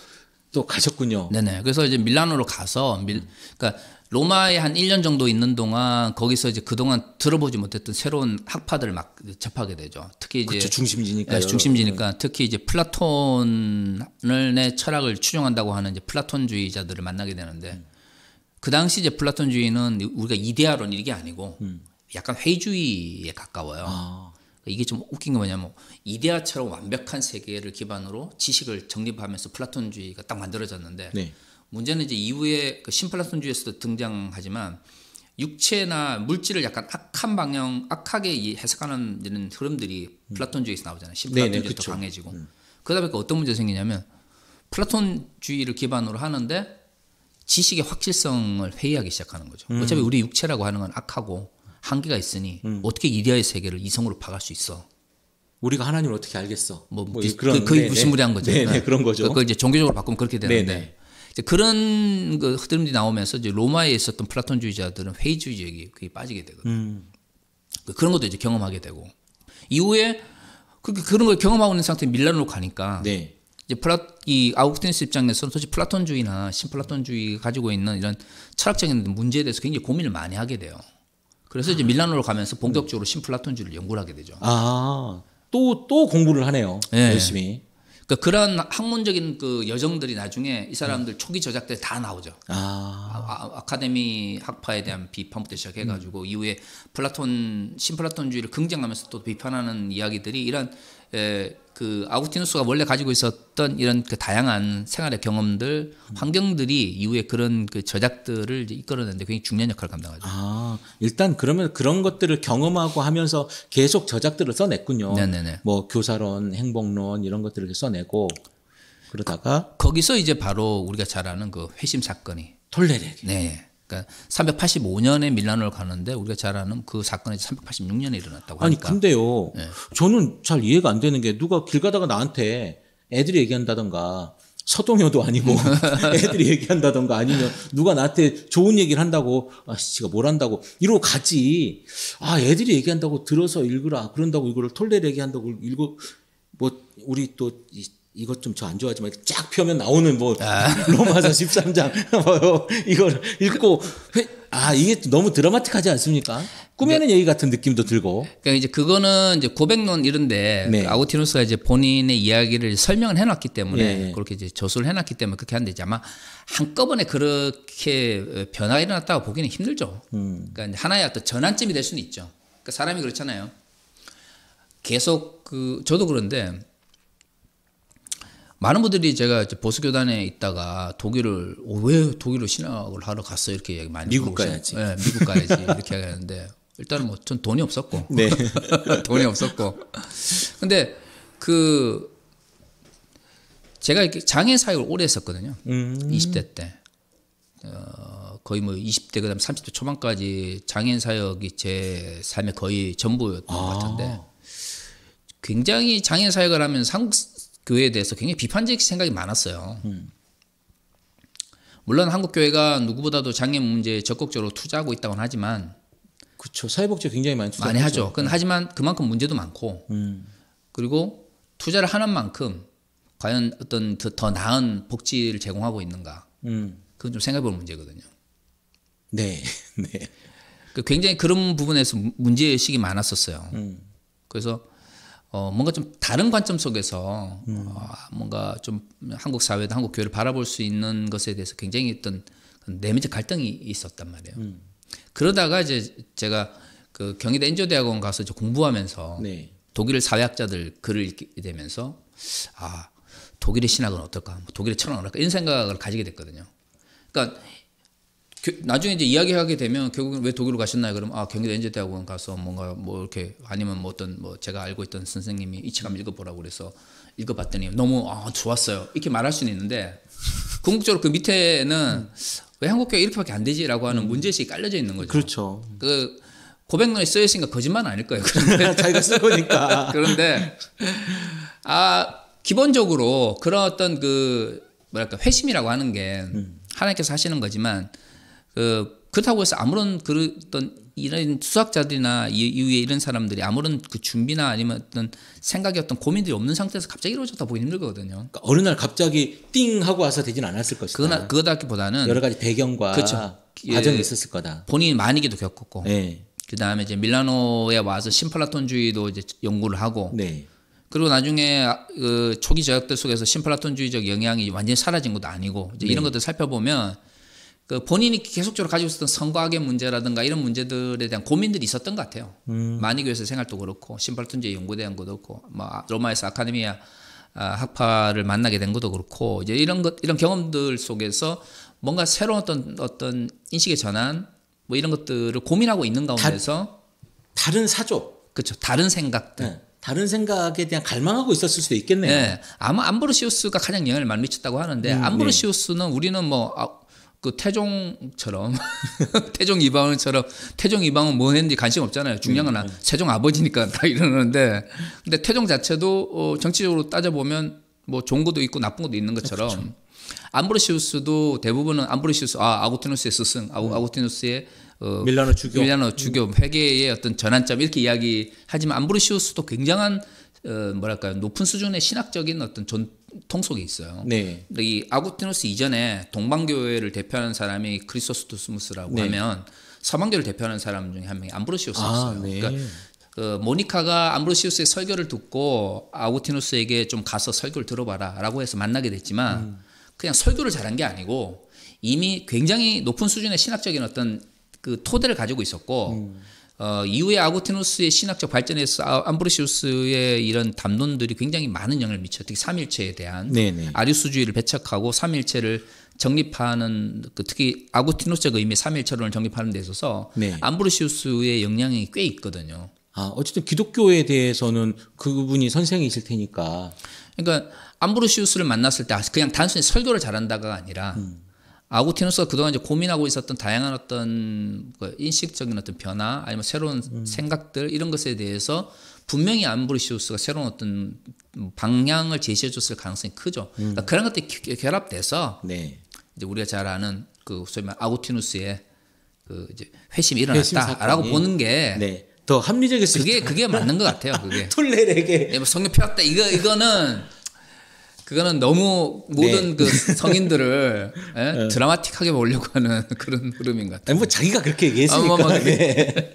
또 가셨군요. 네네. 그래서 이제 밀라노로 가서 밀 그러니까 로마에 한 1년 정도 있는 동안 거기서 이제 그동안 들어보지 못했던 새로운 학파들을 막 접하게 되죠. 특히 이제 그쵸, 중심지니까 네, 중심지니까 네. 특히 이제 플라톤의 철학을 추종한다고 하는 이제 플라톤주의자들을 만나게 되는데 음. 그 당시 이제 플라톤주의는 우리가 이데아론 이게 아니고 음. 약간 회의주의에 가까워요. 아. 이게 좀 웃긴 게 뭐냐면 이데아처럼 완벽한 세계를 기반으로 지식을 정립하면서 플라톤주의가 딱 만들어졌는데 네. 문제는 이제 이후에 그 심플라톤주에서도 등장하지만 육체나 물질을 약간 악한 방향, 악하게 해석하는 이런 흐름들이 음. 플라톤주의에서 나오잖아요. 네, 네, 심플라톤주의도 그렇죠. 강해지고. 음. 그러다 보니까 그 어떤 문제가 생기냐면 플라톤주의를 기반으로 하는데 지식의 확실성을 회의하기 시작하는 거죠. 음. 어차피 우리 육체라고 하는 건 악하고 한계가 있으니 음. 어떻게 이데아의 세계를 이성으로 파갈 수 있어? 우리가 하나님을 어떻게 알겠어? 뭐, 뭐 그런, 그, 거의 네, 무시무리한 거죠. 네, 그런 거죠. 그걸 이제 종교적으로 바꾸면 그렇게 되는데 네네. 그런 그 흐름이 나오면서 이제 로마에 있었던 플라톤주의자들은 회의주의적이 그게 빠지게 되거든요. 음. 그 그런 것도 이제 경험하게 되고 이후에 그 그런 걸 경험하고 있는 상태에 밀라노로 가니까 네. 이제 플라 이 아우구스티누스 입장에서는 솔직히 플라톤주의나 신플라톤주의 가지고 있는 이런 철학적인 문제에 대해서 굉장히 고민을 많이 하게 돼요. 그래서 이제 밀라노로 가면서 본격적으로 신플라톤주의를 네. 연구를 하게 되죠. 아, 또, 또 공부를 하네요. 네. 열심히. 그러니까 그런 학문적인 그 여정들이 나중에 이 사람들 음. 초기 저작 때다 나오죠. 아. 아. 아 카데미 학파에 대한 비판부터 시작해가지고 음. 이후에 플라톤 신플라톤주의를 긍정하면서 또 비판하는 이야기들이 이런 에, 그 아우티누스가 원래 가지고 있었던 이런 그 다양한 생활의 경험들, 환경들이 이후에 그런 그 저작들을 이끌어내는데 굉장히 중요한 역할을 감당하죠. 아, 일단 그러면 그런 것들을 경험하고 하면서 계속 저작들을 써냈군요. 네네네. 뭐 교사론, 행복론 이런 것들을 써내고 그러다가 거, 거기서 이제 바로 우리가 잘 아는 그 회심 사건이 톨레렉. 네. 그러니까 385년에 밀라노를 가는데 우리가 잘 아는 그 사건이 386년에 일어났다고 아니 하니까. 근데요. 네. 저는 잘 이해가 안 되는 게 누가 길 가다가 나한테 애들이 얘기한다던가 서동요도 아니고 애들이 얘기한다던가 아니면 누가 나한테 좋은 얘기를 한다고 아 씨가 뭘 한다고 이러고 가지. 아 애들이 얘기한다고 들어서 읽으라. 그런다고 이거를 톨레 얘기한다고 읽고 뭐 우리 또이 이것 좀 저 안 좋아하지 만쫙 펴면 나오는 뭐 아. 로마서 13장 뭐요 이걸 읽고 아 이게 너무 드라마틱하지 않습니까? 꾸며는 얘기 네. 같은 느낌도 들고. 그러니까 이제 그거는 이제 고백론 이런데 네. 그 아우티누스가 이제 본인의 이야기를 설명을 해놨기 때문에 네. 그렇게 이제 저술을 해놨기 때문에 그렇게 하는데 이 아마 한꺼번에 그렇게 변화가 일어났다고 보기는 힘들죠. 음. 그러니까 하나의 어떤 전환점이 될 수는 있죠. 그러니까 사람이 그렇잖아요. 계속 그 저도 그런데 많은 분들이 제가 보수 교단에 있다가 독일을 어, 왜 독일로 신학을 하러 갔어 이렇게 얘기 많이 미국 가야지. 네, 미국 가야지 이렇게 하는데 일단은 뭐 전 돈이 없었고 네. 돈이 없었고 근데 그 제가 이렇게 장애 사역을 오래 했었거든요. 음. 20대 때. 어, 거의 뭐 20대 그다음 에 30대 초반까지 장애인 사역이 제 삶의 거의 전부였던 아. 것 같은데 굉장히 장애인 사역을 하면 한 교회에 대해서 굉장히 비판적 생각이 많았어요. 음. 물론 한국 교회가 누구보다도 장애 문제에 적극적으로 투자하고 있다고는 하지만 그렇죠. 사회복지 굉장히 많이 투자 많이 하죠. 그건 네. 하지만 그만큼 문제도 많고 음. 그리고 투자를 하는 만큼 과연 어떤 더, 더 나은 복지를 제공하고 있는가? 음. 그건 좀 생각해 볼 문제거든요. 네. 네. 그 굉장히 그런 부분에서 문제의식이 많았었어요. 음. 그래서 어, 뭔가 좀 다른 관점 속에서 음. 어, 뭔가 좀 한국 사회도 한국 교회를 바라볼 수 있는 것에 대해서 굉장히 어떤 내면적 갈등이 있었단 말이에요. 음. 그러다가 이제 제가 그 경희대 엔조 대학원 가서 이제 공부하면서 네. 독일 사회학자들 글을 읽게 되면서 아 독일의 신학은 어떨까, 뭐 독일의 철학은 어떨까 이런 생각을 가지게 됐거든요. 그러니까 나중에 이제 이야기하게 되면 결국은 왜 독일로 가셨나요? 그러면 아 경기도 엔제대학원 가서 뭔가 뭐 이렇게 아니면 뭐 어떤 뭐 제가 알고 있던 선생님이 이 책한 읽어보라고 그래서 읽어봤더니 너무 아 좋았어요 이렇게 말할 수는 있는데 궁극적으로 그 밑에는 음. 왜 한국 교육 이렇게밖에 안 되지라고 하는 음. 문제식이 깔려져 있는 거죠. 그렇죠. 그 고백문에 쓰여 있으니까 거짓말 아닐 거예요. 자기가 쓴 거니까. 그런데 아 기본적으로 그런 어떤 그 뭐랄까 회심이라고 하는 게 음. 하나님께서 하시는 거지만 어, 그렇다고 해서 아무런 그런 이런 수학자들이나 이후에 이런 사람들이 아무런 그 준비나 아니면 어떤 생각이 어떤 고민들이 없는 상태에서 갑자기 이루어졌다 보기 힘들거든요. 그러니까 어느 날 갑자기 띵 하고 와서 되진 않았을 것이다. 그거나 그거다기보다는 여러 가지 배경과 그쵸 과정이 예, 있었을 거다. 본인이 많이기도 겪었고, 네. 예. 그 다음에 이제 밀라노에 와서 심플라톤주의도 이제 연구를 하고, 네. 그리고 나중에 그 초기 저학들 속에서 심플라톤주의적 영향이 완전히 사라진 것도 아니고 이제 네. 이런 것들 살펴보면 그 본인이 계속적으로 가지고 있었던 성과학의 문제라든가 이런 문제들에 대한 고민들이 있었던 것 같아요. 음. 마니교에서 생활도 그렇고 신발툰제연구에대한것도 그렇고 뭐 로마에서 아카데미아 아, 학파를 만나게 된 것도 그렇고 이제 이런 것 이런 경험들 속에서 뭔가 새로운 어떤 어떤 인식의 전환 뭐 이런 것들을 고민하고 있는 가운데서 다, 른사조 그렇죠 다른 생각들 네. 다른 생각에 대한 갈망하고 있었을 수도 있겠네요. 네. 아마 암브로시우스가 가장 영향을 많이 미쳤다고 하는데 음, 네. 암브로시우스는 네. 우리는 뭐 아, 그 태종처럼 태종 이방원처럼 태종 이방원 뭐 했는지 관심 없잖아요. 중요한 건 음, 음, 세종 아버지니까 다 이러는데 근데 태종 자체도 어, 정치적으로 따져 보면 뭐 좋은 것도 있고 나쁜 것도 있는 것처럼 그렇죠. 암브로시우스도 대부분은 암브로시우스 아 아구티누스의 스승 아구, 음. 아구티누스의 어, 밀라노 주교 밀라노 음. 주교 회계의 어떤 전환점 이렇게 이야기하지만 암브로시우스도 굉장한 어, 뭐랄까요 높은 수준의 신학적인 어떤 존, 통속이 있어요. 네. 근데 이 아구티누스 이전에 동방교회를 대표하는 사람이 크리소스토스무스라고 네. 하면 서방교를 대표하는 사람 중에 한 명이 암브로시우스였어요. 아, 네. 그러니까 그 모니카가 암브로시우스의 설교를 듣고 아구티누스에게 좀 가서 설교를 들어봐라라고 해서 만나게 됐지만 음. 그냥 설교를 잘한 게 아니고 이미 굉장히 높은 수준의 신학적인 어떤 그 토대를 가지고 있었고 음. 어, 이후에 아구티누스의 신학적 발전에서 아, 암브로시우스의 이런 담론들이 굉장히 많은 영향을 미쳐요. 특히 삼일체에 대한 네네. 아리우스주의를 배척하고 삼일체를 정립하는 그 특히 아구티누스적 의미 삼일체론을 정립하는 데 있어서 네. 암브로시우스의 영향이 꽤 있거든요. 아, 어쨌든 기독교에 대해서는 그분이 선생이실 테니까. 그러니까 암브로시우스를 만났을 때 아, 그냥 단순히 설교를 잘한다가 아니라 음. 아우구티누스가 그동안 이제 고민하고 있었던 다양한 어떤 그 인식적인 어떤 변화 아니면 새로운 음. 생각들 이런 것에 대해서 분명히 안브리시우스가 새로운 어떤 방향을 제시해 줬을 가능성이 크죠. 음. 그러니까 그런 것들이 결합돼서 네. 이제 우리가 잘 아는 그 소위 말 아우티누스의 그 이제 회심이 일어났다라고 회심 보는 게 네. 더 합리적일 수 있어요. 그게 있다. 그게 맞는 것 같아요. 그게 톨레에게 네, 뭐 성경 펴왔다 이거 이거는 그거는 너무 네. 모든 네. 그 성인들을 예? 어. 드라마틱하게 보려고 하는 그런 흐름인 것 뭐 같아요. 뭐 자기가 그렇게 얘기했으니까. 아, 뭐, 뭐, 네. 네.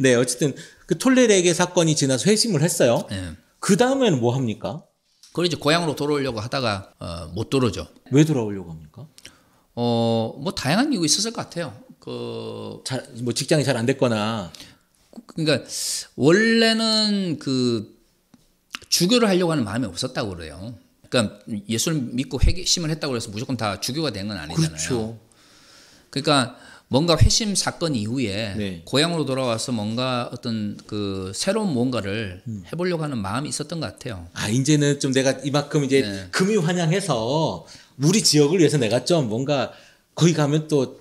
네, 어쨌든 그 톨레레게 사건이 지나서 회심을 했어요. 네. 그 다음에는 뭐 합니까? 그걸 이제 고향으로 돌아오려고 하다가 어, 못 돌아오죠. 왜 돌아오려고 합니까? 어, 뭐 다양한 이유 가 있었을 것 같아요. 그, 잘, 뭐 직장이 잘 안 됐거나. 그, 그러니까 원래는 그 주교를 하려고 하는 마음이 없었다고 그래요. 그러니까 예수를 믿고 회심을 했다고 해서 무조건 다 주교가 된 건 아니잖아요. 그렇죠. 그러니까 뭔가 회심 사건 이후에 네. 고향으로 돌아와서 뭔가 어떤 그 새로운 뭔가를 음. 해보려고 하는 마음이 있었던 것 같아요. 아 이제는 좀 내가 이만큼 이제 네. 금이 환영해서 우리 지역을 위해서 내가 좀 뭔가 거기 가면 또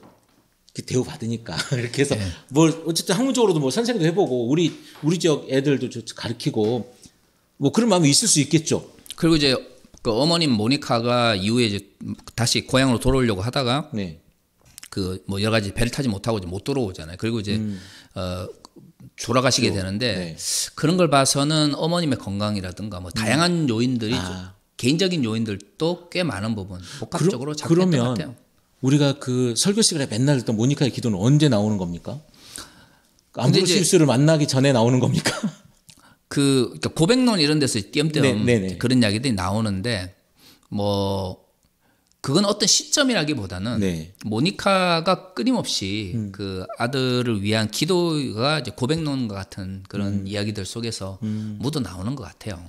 대우 받으니까 이렇게 해서 네. 뭘 어쨌든 학문적으로도 뭐 선생도 해보고 우리 우리 지역 애들도 가르치고 뭐 그런 마음이 있을 수 있겠죠. 그리고 이제 그 어머님 모니카가 이후에 이제 다시 고향으로 돌아오려고 하다가 네. 그뭐 여러 가지 배를 타지 못하고 이제 못 돌아오잖아요. 그리고 이제 음. 어 돌아가시게 요. 되는데 네. 그런 걸 봐서는 어머님의 건강이라든가 뭐 음. 다양한 요인들이 아. 개인적인 요인들도 꽤 많은 부분 복합적으로 작용했던 것 같아요. 우리가 그 설교 시간에 맨날 듣던 모니카의 기도는 언제 나오는 겁니까? 암브로시우스를 만나기 전에 나오는 겁니까? 그 그러니까 고백론 이런 데서 띄엄띄엄 네, 네, 네, 그런 이야기들이 나오는데 뭐 그건 어떤 시점이라기보다는 네. 모니카가 끊임없이 음. 그 아들을 위한 기도가 이제 고백론과 같은 그런 음. 이야기들 속에서 음. 묻어 나오는 것 같아요.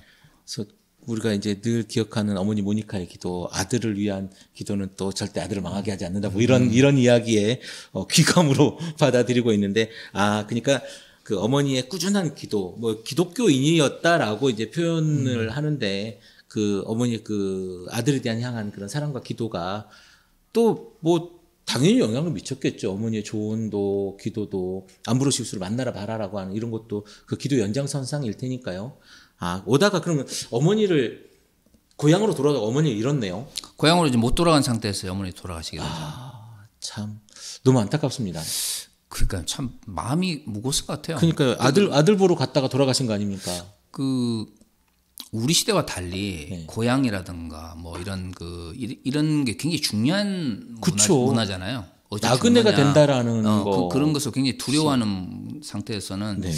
그래서 우리가 이제 늘 기억하는 어머니 모니카의 기도, 아들을 위한 기도는 또 절대 아들을 망하게 하지 않는다. 뭐 이런 음. 이런 이야기에 어, 귀감으로 받아들이고 있는데 아 그러니까 그 어머니의 꾸준한 기도, 뭐 기독교인이었다라고 이제 표현을 음. 하는데 그 어머니 그 아들에 대한 향한 그런 사랑과 기도가 또 뭐 당연히 영향을 미쳤겠죠. 어머니의 조언도 기도도 안브로시우스를 만나라 봐라라고 하는 이런 것도 그 기도 연장선상일 테니까요. 아 오다가 그러면 어머니를 고향으로 돌아가 어머니 잃었네요 고향으로 이제 못 돌아간 상태에서 어머니 돌아가시게 아, 되죠. 아, 참 너무 안타깝습니다. 그러니까 참 마음이 무거웠을 것 같아요. 그러니까 그 아들 아들 보러 갔다가 돌아가신 거 아닙니까? 그 우리 시대와 달리 네. 고향이라든가 뭐 이런 그 이런 게 굉장히 중요한 그쵸. 문화, 잖아요 나그네가 된다라는 어, 그, 거. 그, 런 것을 굉장히 두려워하는 그치. 상태에서는 네.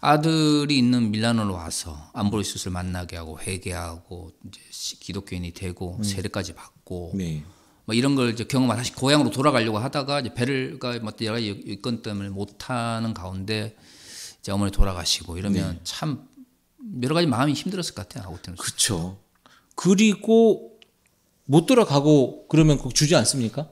아들이 있는 밀라노로 와서 안보리수스를 만나게 하고 회개하고 이제 기독교인이 되고 음. 세례까지 받고 네. 뭐 이런 걸 이제 경험을 다시 고향으로 돌아가려고 하다가 이제 배를가 뭐 여러 가지 여건 때문에 못 하는 가운데 이제 어머니 돌아가시고 이러면 네. 참 여러 가지 마음이 힘들었을 것 같아요. 아웃되는 그렇죠. 그리고 못 돌아가고 그러면 그 주지 않습니까?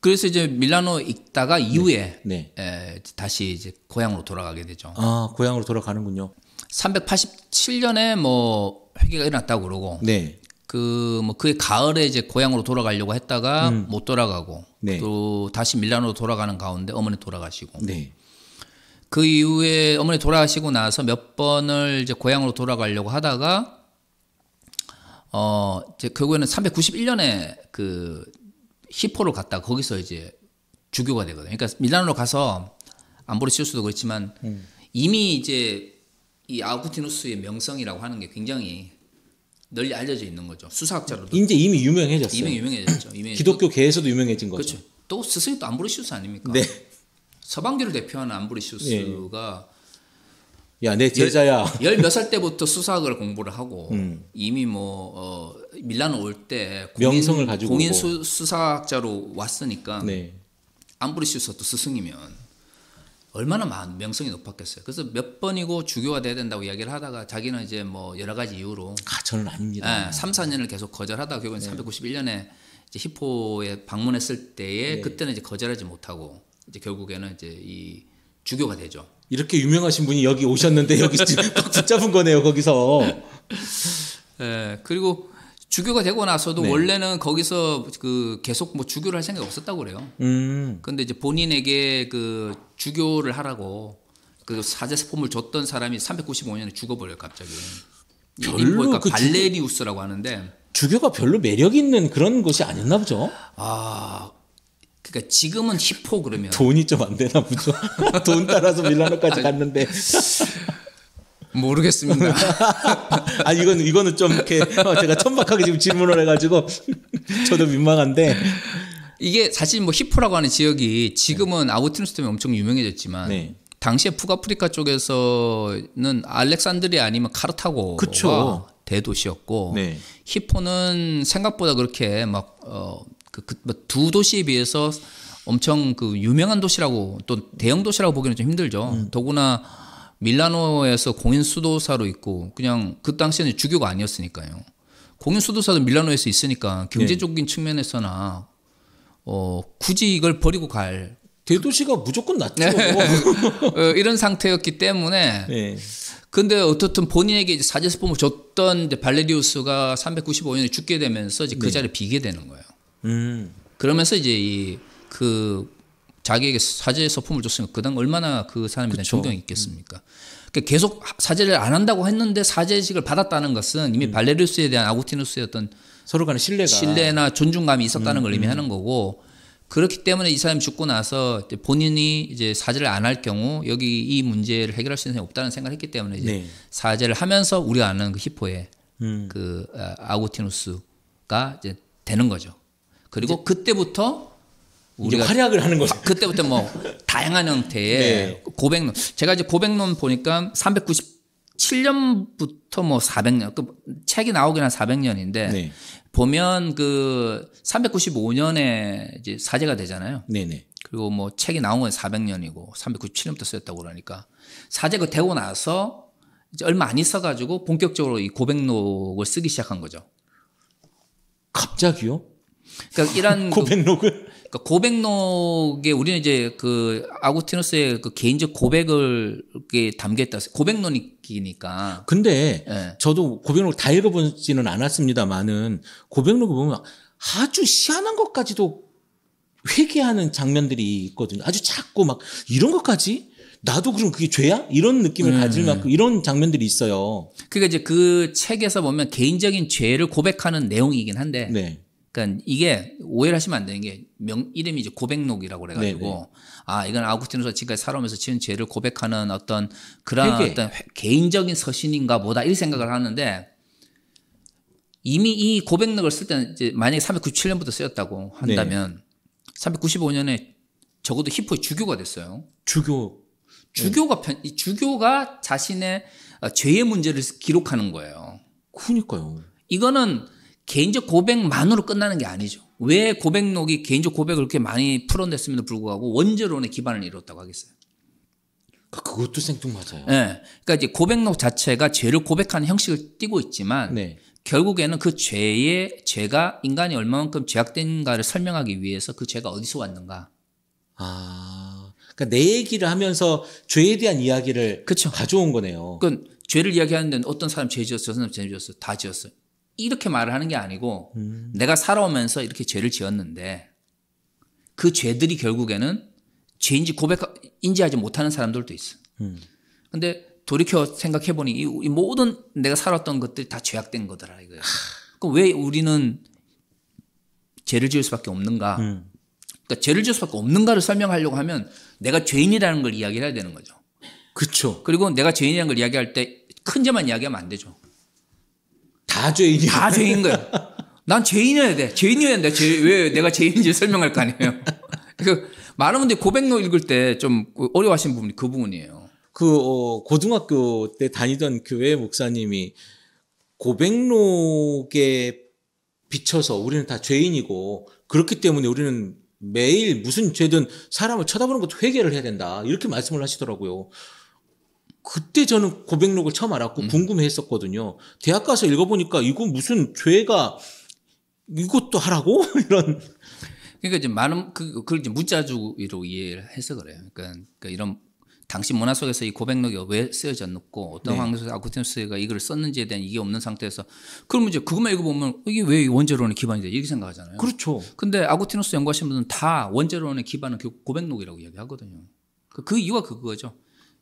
그래서 이제 밀라노 있다가 네. 이후에 네. 네. 예, 에, 다시 이제 고향으로 돌아가게 되죠. 아, 고향으로 돌아가는군요. 387년에 뭐 회개가 일어났다고 그러고 네. 그뭐 그의 가을에 이제 고향으로 돌아가려고 했다가 음. 못 돌아가고 네. 또 다시 밀라노로 돌아가는 가운데 어머니 돌아가시고 네. 그 이후에 어머니 돌아가시고 나서 몇 번을 이제 고향으로 돌아가려고 하다가 어 이제 결국에는 391년에 그 히포를 갔다 거기서 이제 주교가 되거든요. 그러니까 밀라노로 가서 안보르시우스도 그렇지만 음. 이미 이제 이 아우구티누스의 명성이라고 하는 게 굉장히 널리 알려져 있는 거죠. 수사학자로. 이제 이미 유명해졌어요. 이미 유명해졌죠. 이미 기독교 계에서도 유명해진 거죠. 그렇죠. 또 스승이 또 안브로시우스 아닙니까? 네. 서방교를 대표하는 안브로시우스가 예. 야내 제자야. 열 몇 살 때부터 수사학을 공부를 하고 음. 이미 뭐 어, 밀라노 올때 명성을 가지고 공인 수, 수사학자로 왔으니까 네. 안브로시우스도 스승이면 얼마나 많, 명성이 높았겠어요. 그래서 몇 번이고 주교가 돼야 된다고 이야기를 하다가 자기는 이제 뭐 여러 가지 이유로 아, 저는 아닙니다. 네, 예, 3, 4년을 계속 거절하다가 결국엔 네. 391년에 이제 히포에 방문했을 때에 네. 그때는 이제 거절하지 못하고 이제 결국에는 이제 이 주교가 되죠. 이렇게 유명하신 분이 여기 오셨는데 여기 붙잡은 거네요, 거기서. 예, 그리고 주교가 되고 나서도 네. 원래는 거기서 그 계속 뭐 주교를 할 생각이 없었다고 그래요. 음. 근데 이제 본인에게 그 주교를 하라고 그 사제 스폼을 줬던 사람이 395년에 죽어버려요 갑자기. 별로 그 발레리우스라고 하는데 주교가 별로 매력 있는 그런 곳이 아니었나 보죠. 아그니까 지금은 힙포 그러면 돈이 좀 안 되나 보죠. 돈 따라서 밀라노까지 갔는데 모르겠습니다. 아 이건 이거는 좀 이렇게 제가 천박하게 지금 질문을 해가지고 저도 민망한데 이게 사실 뭐 히프라고 하는 지역이 지금은 네. 아우트림스때이 엄청 유명해졌지만 네. 당시에 북아프리카 쪽에서는 알렉산드리아 니면 카르타고가 대도시였고 네. 히포는 생각보다 그렇게 막어그두 그, 뭐 도시에 비해서 엄청 그 유명한 도시라고 또 대형 도시라고 보기는 좀 힘들죠. 음. 더구나 밀라노에서 공인 수도사로 있고 그냥 그 당시에는 주교가 아니었으니까요. 공인 수도사도 밀라노에서 있으니까 경제적인 네. 측면에서나 어 굳이 이걸 버리고 갈 대도시가 무조건 낫죠. 네. 어, 이런 상태였기 때문에 네. 근데 어떻든 본인에게 사제스품을 줬던 발레리우스가 395년에 죽게 되면서 이제 그 네. 자리를 비게 되는 거예요. 음. 그러면서 이제 이그 자기에게 사죄의 서품을 줬으니까 그당 얼마나 그 사람에 대한 존경이 음. 있겠습니까? 그러니까 계속 사죄를 안 한다고 했는데 사죄식을 받았다는 것은 이미 음. 발레리우스에 대한 아구티누스의 어떤 서로 간의 신뢰가 신뢰나 존중감이 있었다는 음. 걸 의미하는 음. 거고 그렇기 때문에 이 사람이 죽고 나서 이제 본인이 이제 사죄를 안 할 경우 여기 이 문제를 해결할 수 있는 사람이 없다는 생각을 했기 때문에 이제 네. 사죄를 하면서 우리가 아는 그 히포의 음. 그 아, 아구티누스가 이제 되는 거죠. 그리고 이제, 그때부터 우리가 활약을 하는 거죠. 그때부터 뭐 다양한 형태의 네. 고백론. 제가 이제 고백론 보니까 397년부터 뭐 400년 그 책이 나오긴 한 400년인데 네. 보면 그 395년에 이제 사제가 되잖아요. 네네. 네. 그리고 뭐 책이 나온 건 400년이고 397년부터 쓰였다고 그러니까 사제가 그 되고 나서 이제 얼마 안 있어 가지고 본격적으로 이 고백록을 쓰기 시작한 거죠. 갑자기요? 그러니까 이런 고백록을 그 그러니까 고백록에 우리는 이제 그 아구티누스의 그 개인적 고백을 이렇게 담겠다. 고백론이니까. 근데 네. 저도 고백록 다 읽어보지는 않았습니다만은 고백록을 보면 아주 시한한 것까지도 회개하는 장면들이 있거든요. 아주 작고 막 이런 것까지 나도 그럼 그게 죄야? 이런 느낌을 음. 가질 만큼 이런 장면들이 있어요. 그러니까 이제 그 책에서 보면 개인적인 죄를 고백하는 내용이긴 한데 네. 그러니까 이게 오해를 하시면 안 되는 게 명, 이름이 이제 고백록이라고 네, 그래가지고 네네. 아 이건 아우구스티누스가 지금까지 살아오면서 지은 죄를 고백하는 어떤 그런 되게. 그러니까 어떤 개인적인 서신인가 보다 이 생각을 하는데 이미 이 고백록을 쓸 때는 이제 만약에 397년부터 쓰였다고 한다면 네. 395년에 적어도 히포의 주교가 됐어요. 주교. 네. 주교가 편, 주교가 자신의 어, 죄의 문제를 기록하는 거예요. 그니까요. 이거는 개인적 고백만으로 끝나는 게 아니죠. 왜 고백록이 개인적 고백을 그렇게 많이 풀어냈음에도 불구하고 원제론의 기반을 이뤘다고 하겠어요? 그, 그것도 생뚱맞아요. 네. 그러니까 이제 고백록 자체가 죄를 고백하는 형식을 띠고 있지만 네. 결국에는 그 죄의 죄가 인간이 얼마만큼 죄악된가를 설명하기 위해서 그 죄가 어디서 왔는가. 아. 그러니까 내 얘기를 하면서 죄에 대한 이야기를 그쵸. 가져온 거네요. 그건 죄를 이야기하는데 어떤 사람 죄 지었어, 어떤 사람 죄 지었어, 다 지었어요. 이렇게 말을 하는 게 아니고 음. 내가 살아오면서 이렇게 죄를 지었는데 그 죄들이 결국에는 죄인지 고백 인지하지 못하는 사람들도 있어. 음. 근데 돌이켜 생각해 보니 이, 모든 내가 살았던 것들이 다 죄악된 거더라 이거야. 그럼 그러니까 왜 우리는 죄를 지을 수밖에 없는가? 음. 그러니까 죄를 지을 수밖에 없는가를 설명하려고 하면 내가 죄인이라는 걸 이야기를 해야 되는 거죠. 그렇죠. 그리고 내가 죄인이라는 걸 이야기할 때 큰 죄만 이야기하면 안 되죠. 다 죄인이 다 죄인 거예난 죄인이어야 돼. 죄인이어야 돼. 죄, 왜 내가 죄인인지 설명할 거 아니에요. 그 많은 분들이 고백록 읽을 때좀 그 어려워하시는 부분이 그 부분이에요. 그 어, 고등학교 때 다니던 교회 목사님이 고백록에 비춰서 우리는 다 죄인이고 그렇기 때문에 우리는 매일 무슨 죄든 사람을 쳐다보는 것도 회개를 해야 된다 이렇게 말씀을 하시더라고요. 그때 저는 고백록을 처음 알았고 음. 궁금했었거든요 대학 가서 읽어보니까 이거 무슨 죄가 이것도 하라고 이런. 그러니까 이제 많은 그 그걸 이제 문자주의로 이해를 해서 그래요. 그러니까, 그러니까 이런 당시 문화 속에서 이 고백록이 왜 쓰여졌고 어떤 네. 황소 아쿠틴스가 이걸 썼는지에 대한 이게 없는 상태에서 그러면 이제 그것만 읽어보면 이게 왜 원제론에 기반이 돼 이렇게 생각하잖아요. 그렇죠. 근데 아구티누스 연구하신 분은 다 원제론의 기반은 그 고백록이라고 이야기하거든요. 그, 그 이유가 그거죠.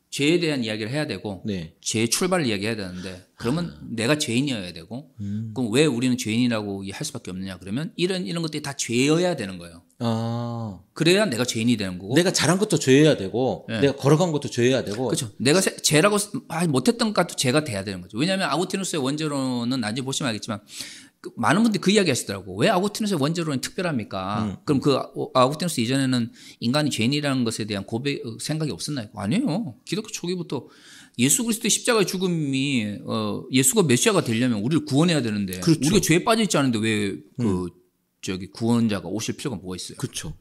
죄에 대한 이야기를 해야 되고 네. 죄의 출발 이야기해야 되는데 그러면 아. 내가 죄인이어야 되고 음. 그럼 왜 우리는 죄인이라고 할 수밖에 없느냐 그러면 이런 이런 것들이 다 죄여야 되는 거예요. 아. 그래야 내가 죄인이 되는 거고 내가 잘한 것도 죄여야 되고 네. 내가 걸어간 것도 죄여야 되고 그렇죠. 내가 세, 죄라고 아, 못했던 것도 죄가 돼야 되는 거죠. 왜냐하면 아우티누스의 원죄로는 나중에 보시면 알겠지만 그 많은 분들이 그 이야기 하시더라고. 왜 아우구티누스의 원죄론이 특별합니까? 음. 그럼 그 아우구티누스 이전에는 인간이 죄인이라는 것에 대한 고백 어, 생각이 없었나요? 아니에요. 기독교 초기부터 예수 그리스도의 십자가의 죽음이 어 예수가 메시아가 되려면 우리를 구원해야 되는데 그렇죠. 우리가 죄에 빠져 있지 않은데 왜그 음. 저기 구원자가 오실 필요가 뭐가 있어요? 그렇죠.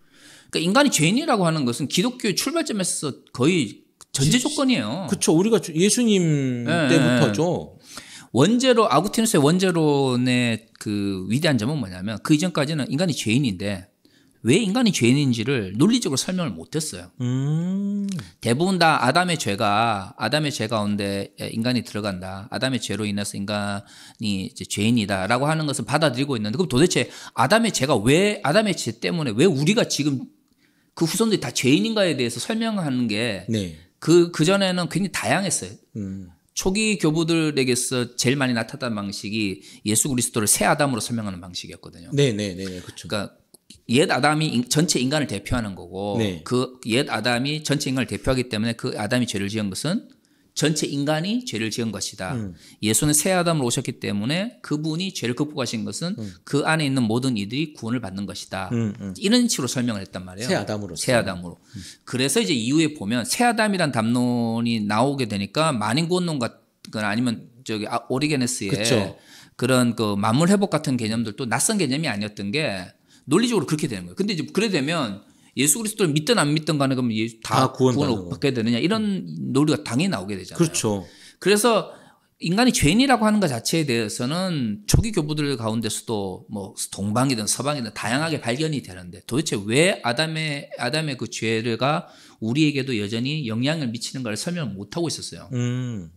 그러니까 인간이 죄인이라고 하는 것은 기독교의 출발점에서 거의 전제 조건이에요. 그렇죠. 우리가 예수님 네, 때부터죠. 원제로 아구티누스의 원제론의 그 위대한 점은 뭐냐면 그 이전까지는 인간이 죄인인데 왜 인간이 죄인인지를 논리적으로 설명을 못했어요. 음. 대부분 다 아담의 죄가 아담의 죄 가운데 인간이 들어간다. 아담의 죄로 인해서 인간이 죄인이다라고 하는 것을 받아들이고 있는데 그럼 도대체 아담의 죄가 왜 아담의 죄 때문에 왜 우리가 지금 그 후손들이 다 죄인인가에 대해서 설명하는 게 네. 그, 그전에는 굉장히 다양했어요. 음. 초기 교부들에게서 제일 많이 나타난 방식이 예수 그리스도를 새 아담으로 설명하는 방식이었거든요. 네, 네, 네, 네 그렇죠. 그러니까 옛 아담이 전체 인간을 대표하는 거고 네. 그옛 아담이 전체 인간을 대표하기 때문에 그 아담이 죄를 지은 것은 전체 인간이 죄를 지은 것이다. 음. 예수는 새 아담으로 오셨기 때문에 그분이 죄를 극복하신 것은 음. 그 안에 있는 모든 이들이 구원을 받는 것이다. 음, 음. 이런 식으로 설명을 했단 말이에요. 새 아담으로. 새 아담으로. 그래서 이제 이후에 보면 새 아담이란 담론이 나오게 되니까 만인 구원론 같은 아니면 저기 아, 오리게네스의 그쵸. 그런 그 만물 회복 같은 개념들도 낯선 개념이 아니었던 게 논리적으로 그렇게 되는 거예요. 근데 이제 그래 되면 예수 그리스도를 믿든 안 믿든 간에 그면 다, 다 구원을 받게 되느냐 이런 논리가 당연히 나오게 되잖아요. 그렇죠. 그래서 인간이 죄인이라고 하는 것 자체에 대해서는 초기 교부들 가운데서도 뭐 동방이든 서방이든 다양하게 발견이 되는데 도대체 왜 아담의 아담의 그 죄가 우리에게도 여전히 영향을 미치는걸 설명을 못 하고 있었어요. 음.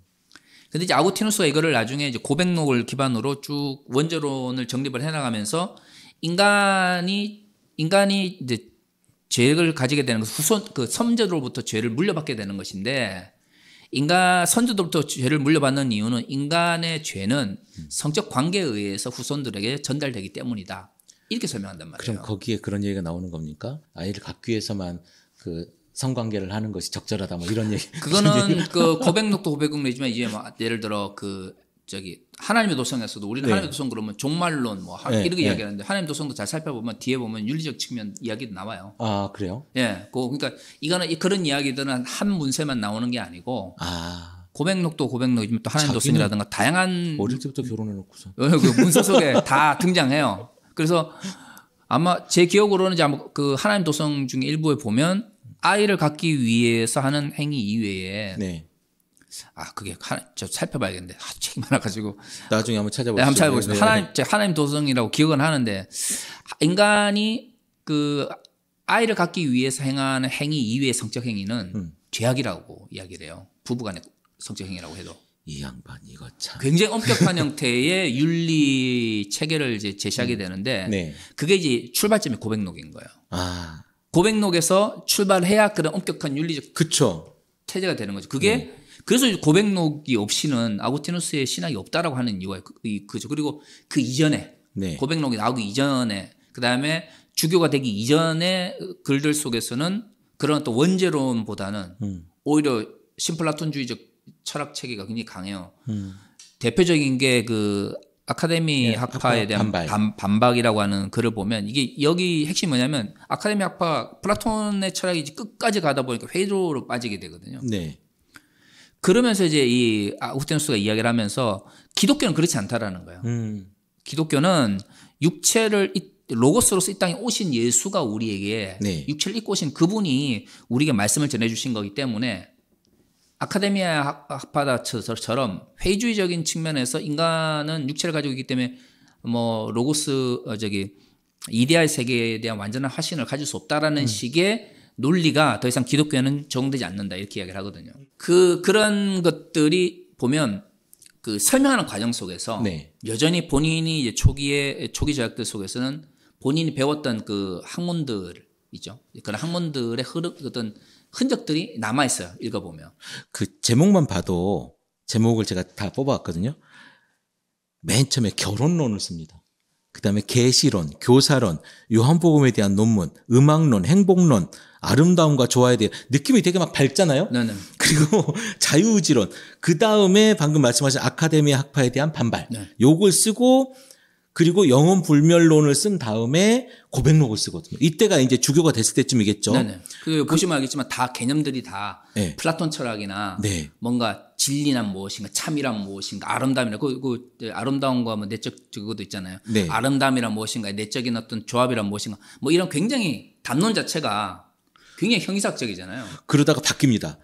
근데 이제 아우티누스가 이거를 나중에 이제 고백록을 기반으로 쭉 원저론을 정립을 해나가면서 인간이 인간이 이제 죄를 가지게 되는 것은 후손 그 선조로부터 죄를 물려받게 되는 것인데 인간 선조로부터 죄를 물려받는 이유는 인간의 죄는 성적 관계에 의해서 후손들에게 전달되기 때문이다. 이렇게 설명한단 말이에요. 그럼 거기에 그런 얘기가 나오는 겁니까? 아이를 갖기 위해서만 그 성관계를 하는 것이 적절하다 뭐 이런 얘기. 그거는 그 고백록도 고백록이지만 이제 뭐 예를 들어 그 저기 하나님의 도성에서도 우리는 네. 하나님의 도성 그러면 종말론 뭐 네. 이렇게 네. 이야기하는데 하나님의 도성도 잘 살펴보면 뒤에 보면 윤리적 측면 이야기도 나와요. 아 그래요? 예, 그, 그러니까 이거는 그런 이야기들은 한 문세만 나오는 게 아니고 아. 고백록도 고백록 요즘 또 하나님 도성이라든가 다양한 어릴 때부터 결혼해놓고서 어, 그 문서 속에 다 등장해요. 그래서 아마 제 기억으로는 아마 그 하나님 도성 중에 일부에 보면 아이를 갖기 위해서 하는 행위 이외에 네. 아 그게 하나, 저 살펴봐야겠는데 하, 아, 책이 많아가지고 나중에 한번 찾아보시죠. 네, 한번 찾아보겠습 네. 하나님 하나님 도성이라고 기억은 하는데 인간이 그 아이를 갖기 위해서 행하는 행위 이외의 성적 행위는 음. 죄악이라고 이야기를 해요. 부부간의 성적 행위라고 해도. 이 양반 이거 참 굉장히 엄격한 형태의 윤리 체계를 이제 제시하게 음. 되는데 네. 그게 이제 출발점이 고백록인 거예요. 아. 고백록에서 출발해야 그런 엄격한 윤리적 그쵸. 체제가 되는 거죠. 그게 네. 그래서 고백록이 없이는 아구티누스의 신학이 없다라고 하는 이유가 그, 그죠. 그리고 그 이전에 네. 고백록이 나오기 이전에 그 다음에 주교가 되기 이전에 글들 속에서는 그런 또 원제론보다는 음. 오히려 심플라톤주의적 철학 체계가 굉장히 강해요. 음. 대표적인 게 그 아카데미 예, 학파에 대한 반박. 이라고 하는 글을 보면 이게 여기 핵심이 뭐냐면 아카데미 학파 플라톤의 철학이 끝까지 가다 보니까 회로로 빠지게 되거든요. 네. 그러면서 이제 이 아우스테누스가 이야기를 하면서 기독교는 그렇지 않다라는 거예요. 음. 기독교는 육체를 로고스로서 이 땅에 오신 예수가 우리에게 네. 육체를 입고 오신 그분이 우리에게 말씀을 전해주신 거기 때문에 아카데미아 학파다처럼 회의주의적인 측면에서 인간은 육체를 가지고 있기 때문에 뭐 로고스 어, 저기 이데아의 세계에 대한 완전한 화신을 가질 수 없다라는 음. 식의 논리가 더 이상 기독교에는 적용되지 않는다 이렇게 이야기를 하거든요. 그 그런 것들이 보면 그 설명하는 과정 속에서 네. 여전히 본인이 이제 초기에 초기 저학들 속에서는 본인이 배웠던 그 학문들 있죠. 그런 학문들의 흐름 어떤 흔적들이 남아 있어요. 읽어 보면. 그 제목만 봐도 제목을 제가 다 뽑아왔거든요. 맨 처음에 결혼론을 씁니다. 그 다음에 계시론, 교사론, 요한복음에 대한 논문, 음악론, 행복론, 아름다움과 좋아에 대해 느낌이 되게 막 밝잖아요. 네네. 네. 그리고 자유의지론 그 다음에 방금 말씀하신 아카데미 학파에 대한 반발 네. 요걸 쓰고 그리고 영혼 불멸론을 쓴 다음에 고백록을 쓰거든요. 이때가 이제 주교가 됐을 때쯤이겠죠. 네네. 네. 그, 그 보시면 알겠지만 다 개념들이 다 네. 플라톤 철학이나 네. 뭔가 진리란 무엇인가, 참이란 무엇인가, 아름다움이라 그, 그 네, 아름다움과 뭐 내적 그것도 있잖아요. 네. 아름다움이란 무엇인가, 내적인 어떤 조합이란 무엇인가, 뭐 이런 굉장히 담론 자체가 굉장히 형이상적이잖아요. 그러다가 바뀝니다.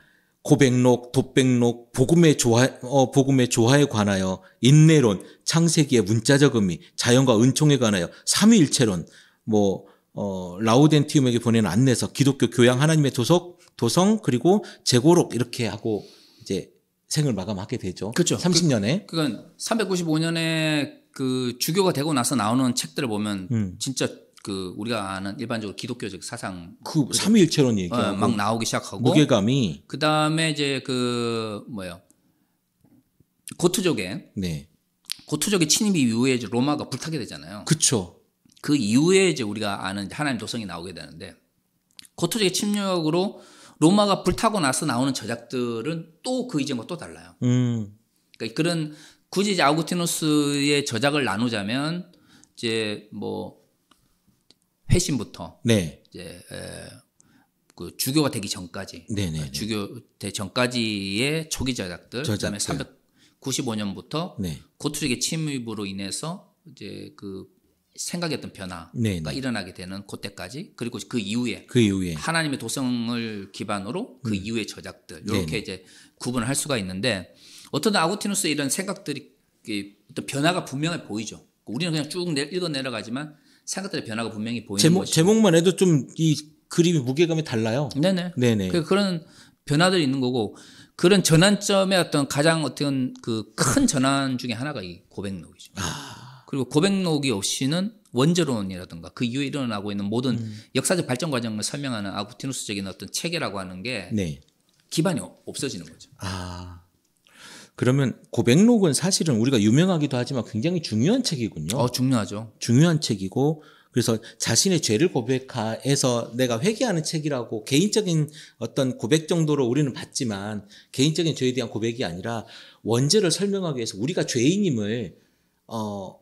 고백록, 돗백록, 복음의 조화, 어, 복음의 조화에 관하여 인내론, 창세기의 문자적 의미, 자연과 은총에 관하여 삼위일체론, 뭐 어, 라우덴티움에게 보낸 안내서, 기독교 교양 하나님의 도석, 도성 그리고 제고록 이렇게 하고 이제 생을 마감하게 되죠. 그죠 30년에. 그, 그건 395년에 그 주교가 되고 나서 나오는 책들을 보면 음. 진짜 그 우리가 아는 일반적으로 기독교적 사상 그 삼위일체론 얘기 어, 막 나오기 시작하고 무게감이 그다음에 이제 그 뭐예요? 고투족의 네. 고투족의 침입 이후에 이제 로마가 불타게 되잖아요. 그렇죠. 그 이후에 이제 우리가 아는 하나님 도성이 나오게 되는데 고투족의 침략으로 로마가 불타고 나서 나오는 저작들은 또 그 이전과 또 달라요. 음. 그러니까 그런 굳이 이제 아우구티누스의 저작을 나누자면 이제 뭐 회심부터 네. 이제 에, 그 주교가 되기 전까지 네, 네, 그러니 네. 주교 되 전까지의 초기 저작들 저작들. 그다음에 395년부터 네. 고투족의 침입으로 인해서 이제 그 생각했던 변화가 네네. 일어나게 되는 그때까지 그리고 그 이후에, 그 이후에 하나님의 도성을 기반으로 그 음. 이후의 저작들 이렇게 네네. 이제 구분을 할 수가 있는데 어떤 아우티누스 이런 생각들이 그 어떤 변화가 분명히 보이죠. 우리는 그냥 쭉 읽어 내려가지만 생각들의 변화가 분명히 보이는 제목, 것이고. 제목만 해도 좀 이 그림의 무게감이 달라요. 네네. 네네. 그, 그런 변화들이 있는 거고 그런 전환점의 어떤 가장 어떤 그 큰 전환 중에 하나가 이 고백록이죠. 아. 그리고 고백록이 없이는 원저론이라든가 그 이후에 일어나고 있는 모든 음. 역사적 발전 과정을 설명하는 아구티누스적인 어떤 체계라고 하는 게 네. 기반이 없어지는 거죠. 아. 그러면 고백록은 사실은 우리가 유명하기도 하지만 굉장히 중요한 책이군요. 어, 중요하죠. 중요한 책이고 그래서 자신의 죄를 고백해서 내가 회개하는 책이라고 개인적인 어떤 고백 정도로 우리는 봤지만 개인적인 죄에 대한 고백이 아니라 원죄를 설명하기 위해서 우리가 죄인임을 어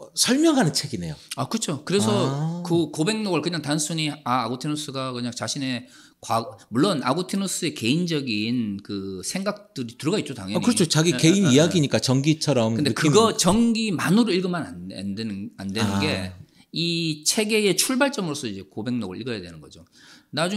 어, 설명하는 책이네요. 아 그렇죠. 그래서 아. 그 고백록을 그냥 단순히 아 아구티누스가 그냥 자신의 과 물론 아구티누스의 개인적인 그 생각들이 들어가 있죠 당연히. 아, 그렇죠. 자기 예, 예, 개인 네, 이야기니까 전기처럼. 근데 느낌... 그거 전기만으로 읽으면 안, 안 되는 안 되는 아. 게이 책의 출발점으로서 이제 고백록을 읽어야 되는 거죠.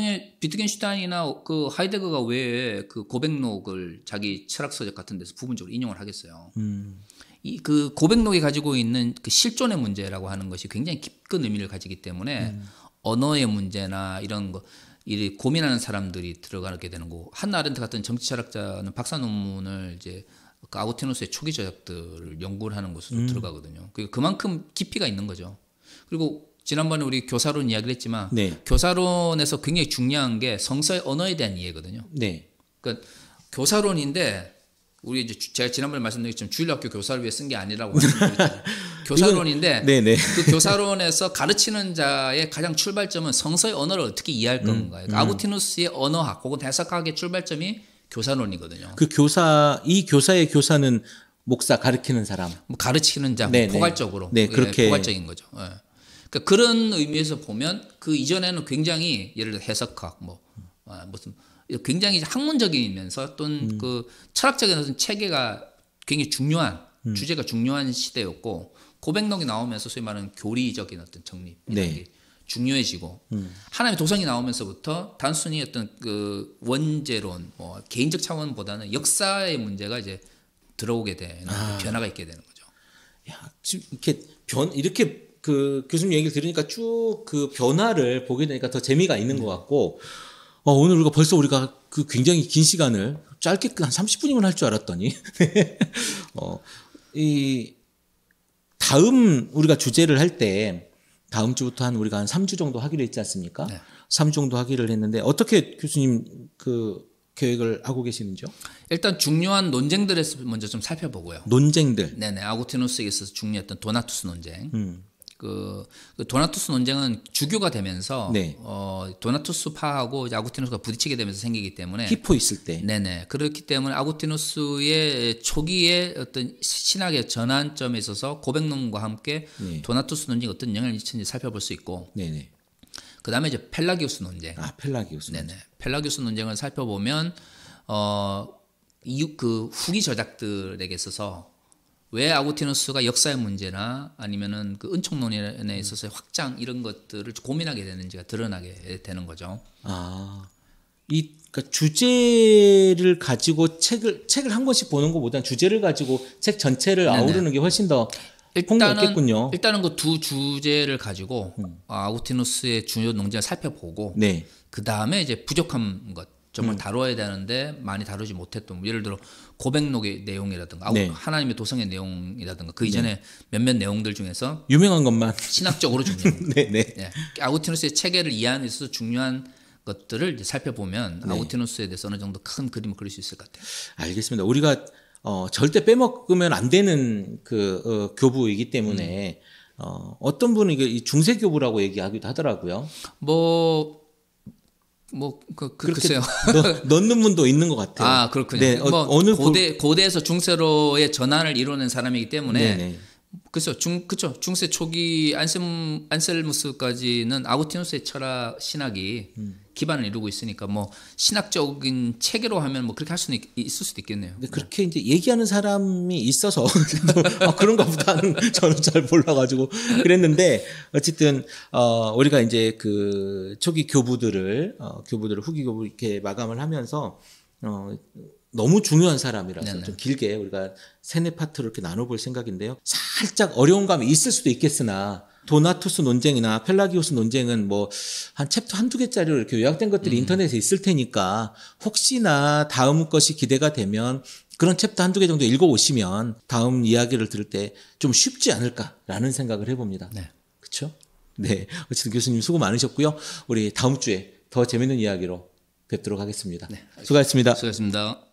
나중에 비트겐슈타인이나 그 하이데거가 왜 그 고백록을 자기 철학서적 같은 데서 부분적으로 인용을 하겠어요. 음. 이그 고백록이 가지고 있는 그 실존의 문제라고 하는 것이 굉장히 깊은 의미를 가지기 때문에 음. 언어의 문제나 이런 거이 고민하는 사람들이 들어가게 되는 거고 한나 아렌트 같은 정치 철학자는 박사 논문을 이제 그 아우테누스의 초기 저작들을 연구를 하는 것으로 음. 들어가거든요. 그 그만큼 깊이가 있는 거죠. 그리고 지난번에 우리 교사론 이야기를 했지만 네. 교사론에서 굉장히 중요한 게 성서의 언어에 대한 이해거든요. 네. 그러니까 교사론인데 우리 이제 제가 지난번에 말씀드린 것처럼 주일학교 교사를 위해 쓴 게 아니라고 말씀드 교사론인데 네네. 그 교사론에서 가르치는 자의 가장 출발점은 성서의 언어를 어떻게 이해할 음, 건가요? 음, 음. 아구티누스의 언어학 혹은 해석학의 출발점이 교사론이거든요. 그 교사 이 교사의 교사는 목사 가르치는 사람. 뭐 가르치는 자 뭐 네네. 포괄적으로. 네, 예, 그렇게 예, 포괄적인 거죠. 예. 그러니까 그런 의미에서 보면 그 이전에는 굉장히 예를 들어 해석학 뭐 아, 무슨 굉장히 학문적이면서 또는 음. 그 철학적인 어떤 체계가 굉장히 중요한 음. 주제가 중요한 시대였고 고백록이 나오면서 소위 말하는 교리적인 어떤 정립 이런 네. 게 중요해지고 음. 하나님의 도성이 나오면서부터 단순히 어떤 그 원제론 뭐 개인적 차원보다는 역사의 문제가 이제 들어오게 되는 아. 변화가 있게 되는 거죠. 야 지금 이렇게 변 이렇게 그 교수님 얘기를 들으니까 쭉 그 변화를 보게 되니까 더 재미가 있는 네. 것 같고 어, 오늘 우리가 벌써 우리가 그 굉장히 긴 시간을 짧게 한 30분이면 할 줄 알았더니 어, 이 다음 우리가 주제를 할 때 다음 주부터 한 우리가 한 3주 정도 하기로 했지 않습니까? 네. 3주 정도 하기를 했는데 어떻게 교수님 그 계획을 하고 계시는지요? 일단 중요한 논쟁들에서 먼저 좀 살펴보고요. 논쟁들. 네네. 아구티누스에서 중요했던 도나투스 논쟁. 음. 그, 그 도나투스 논쟁은 주교가 되면서 네. 어 도나투스파하고 아구티누스가 부딪히게 되면서 생기기 때문에 히포 있을 때 네네 그렇기 때문에 아구티누스의 초기의 어떤 신학의 전환점에 있어서 고백론과 함께 네. 도나투스 논쟁이 어떤 영향을 미치는지 살펴볼 수 있고 네네 그다음에 이제 펠라기우스 논쟁 아 펠라기우스 네네 논쟁. 펠라기우스 논쟁을 살펴보면 어 이후 그 후기 저작들에게 있어서 왜 아구티누스가 역사의 문제나 아니면은 그 은총론에 있어서 의 확장 이런 것들을 고민하게 되는지가 드러나게 되는 거죠. 아, 이 그러니까 주제를 가지고 책을 책을 한 권씩 보는 것보다는 주제를 가지고 책 전체를 아우르는 게 훨씬 더 일단은 일단은 그 두 주제를 가지고 음. 아우티누스의 주요 농지를 살펴보고 네. 그 다음에 이제 부족한 것 정말 음. 다뤄야 되는데 많이 다루지 못했던 뭐 예를 들어 고백록의 내용이라든가 네. 하나님의 도성의 내용이라든가 그 네. 이전에 네. 몇몇 내용들 중에서 유명한 것만 신학적으로 중요한 네, 네. 예. 아우티누스의 체계를 이해하는 데 있어서 중요한 것들을 살펴보면 네. 아우티누스에 대해서 어느 정도 큰 그림을 그릴 수 있을 것 같아요. 알겠습니다. 우리가 어, 절대 빼먹으면 안 되는 그 어, 교부이기 때문에 음. 어, 어떤 분은 이게 중세 교부라고 얘기하기도 하더라고요. 뭐뭐 그, 그, 글쎄요. 넣, 는 분도 있는 것 같아요. 아 그렇군요. 네, 어, 뭐 어느 고대 고대에서 중세로의 전환을 이루는 사람이기 때문에 네네. 네. 그죠 중 그죠 중세 초기 안셀 안셀무스까지는 아우티누스의 철학 신학이 음. 기반을 이루고 있으니까 뭐 신학적인 체계로 하면 뭐 그렇게 할 수는 있, 을 수도 있겠네요. 근데 그렇게 네. 이제 얘기하는 사람이 있어서 아, 그런가 보다는 저는 잘 몰라가지고 그랬는데 어쨌든 어, 우리가 이제 그 초기 교부들을 어, 교부들을 후기 교부 이렇게 마감을 하면서 어, 너무 중요한 사람이라서 네네. 좀 길게 우리가 세네 파트로 이렇게 나눠볼 생각인데요. 살짝 어려운 감이 있을 수도 있겠으나 도나투스 논쟁이나 펠라기오스 논쟁은 뭐 한 챕터 한두 개짜리로 이렇게 요약된 것들이 음. 인터넷에 있을 테니까 혹시나 다음 것이 기대가 되면 그런 챕터 한두 개 정도 읽어오시면 다음 이야기를 들을 때 좀 쉽지 않을까라는 생각을 해봅니다. 네. 그렇 네. 어쨌든 교수님 수고 많으셨고요. 우리 다음 주에 더 재밌는 이야기로 뵙도록 하겠습니다. 네. 수고하셨습니다. 수고하셨습니다.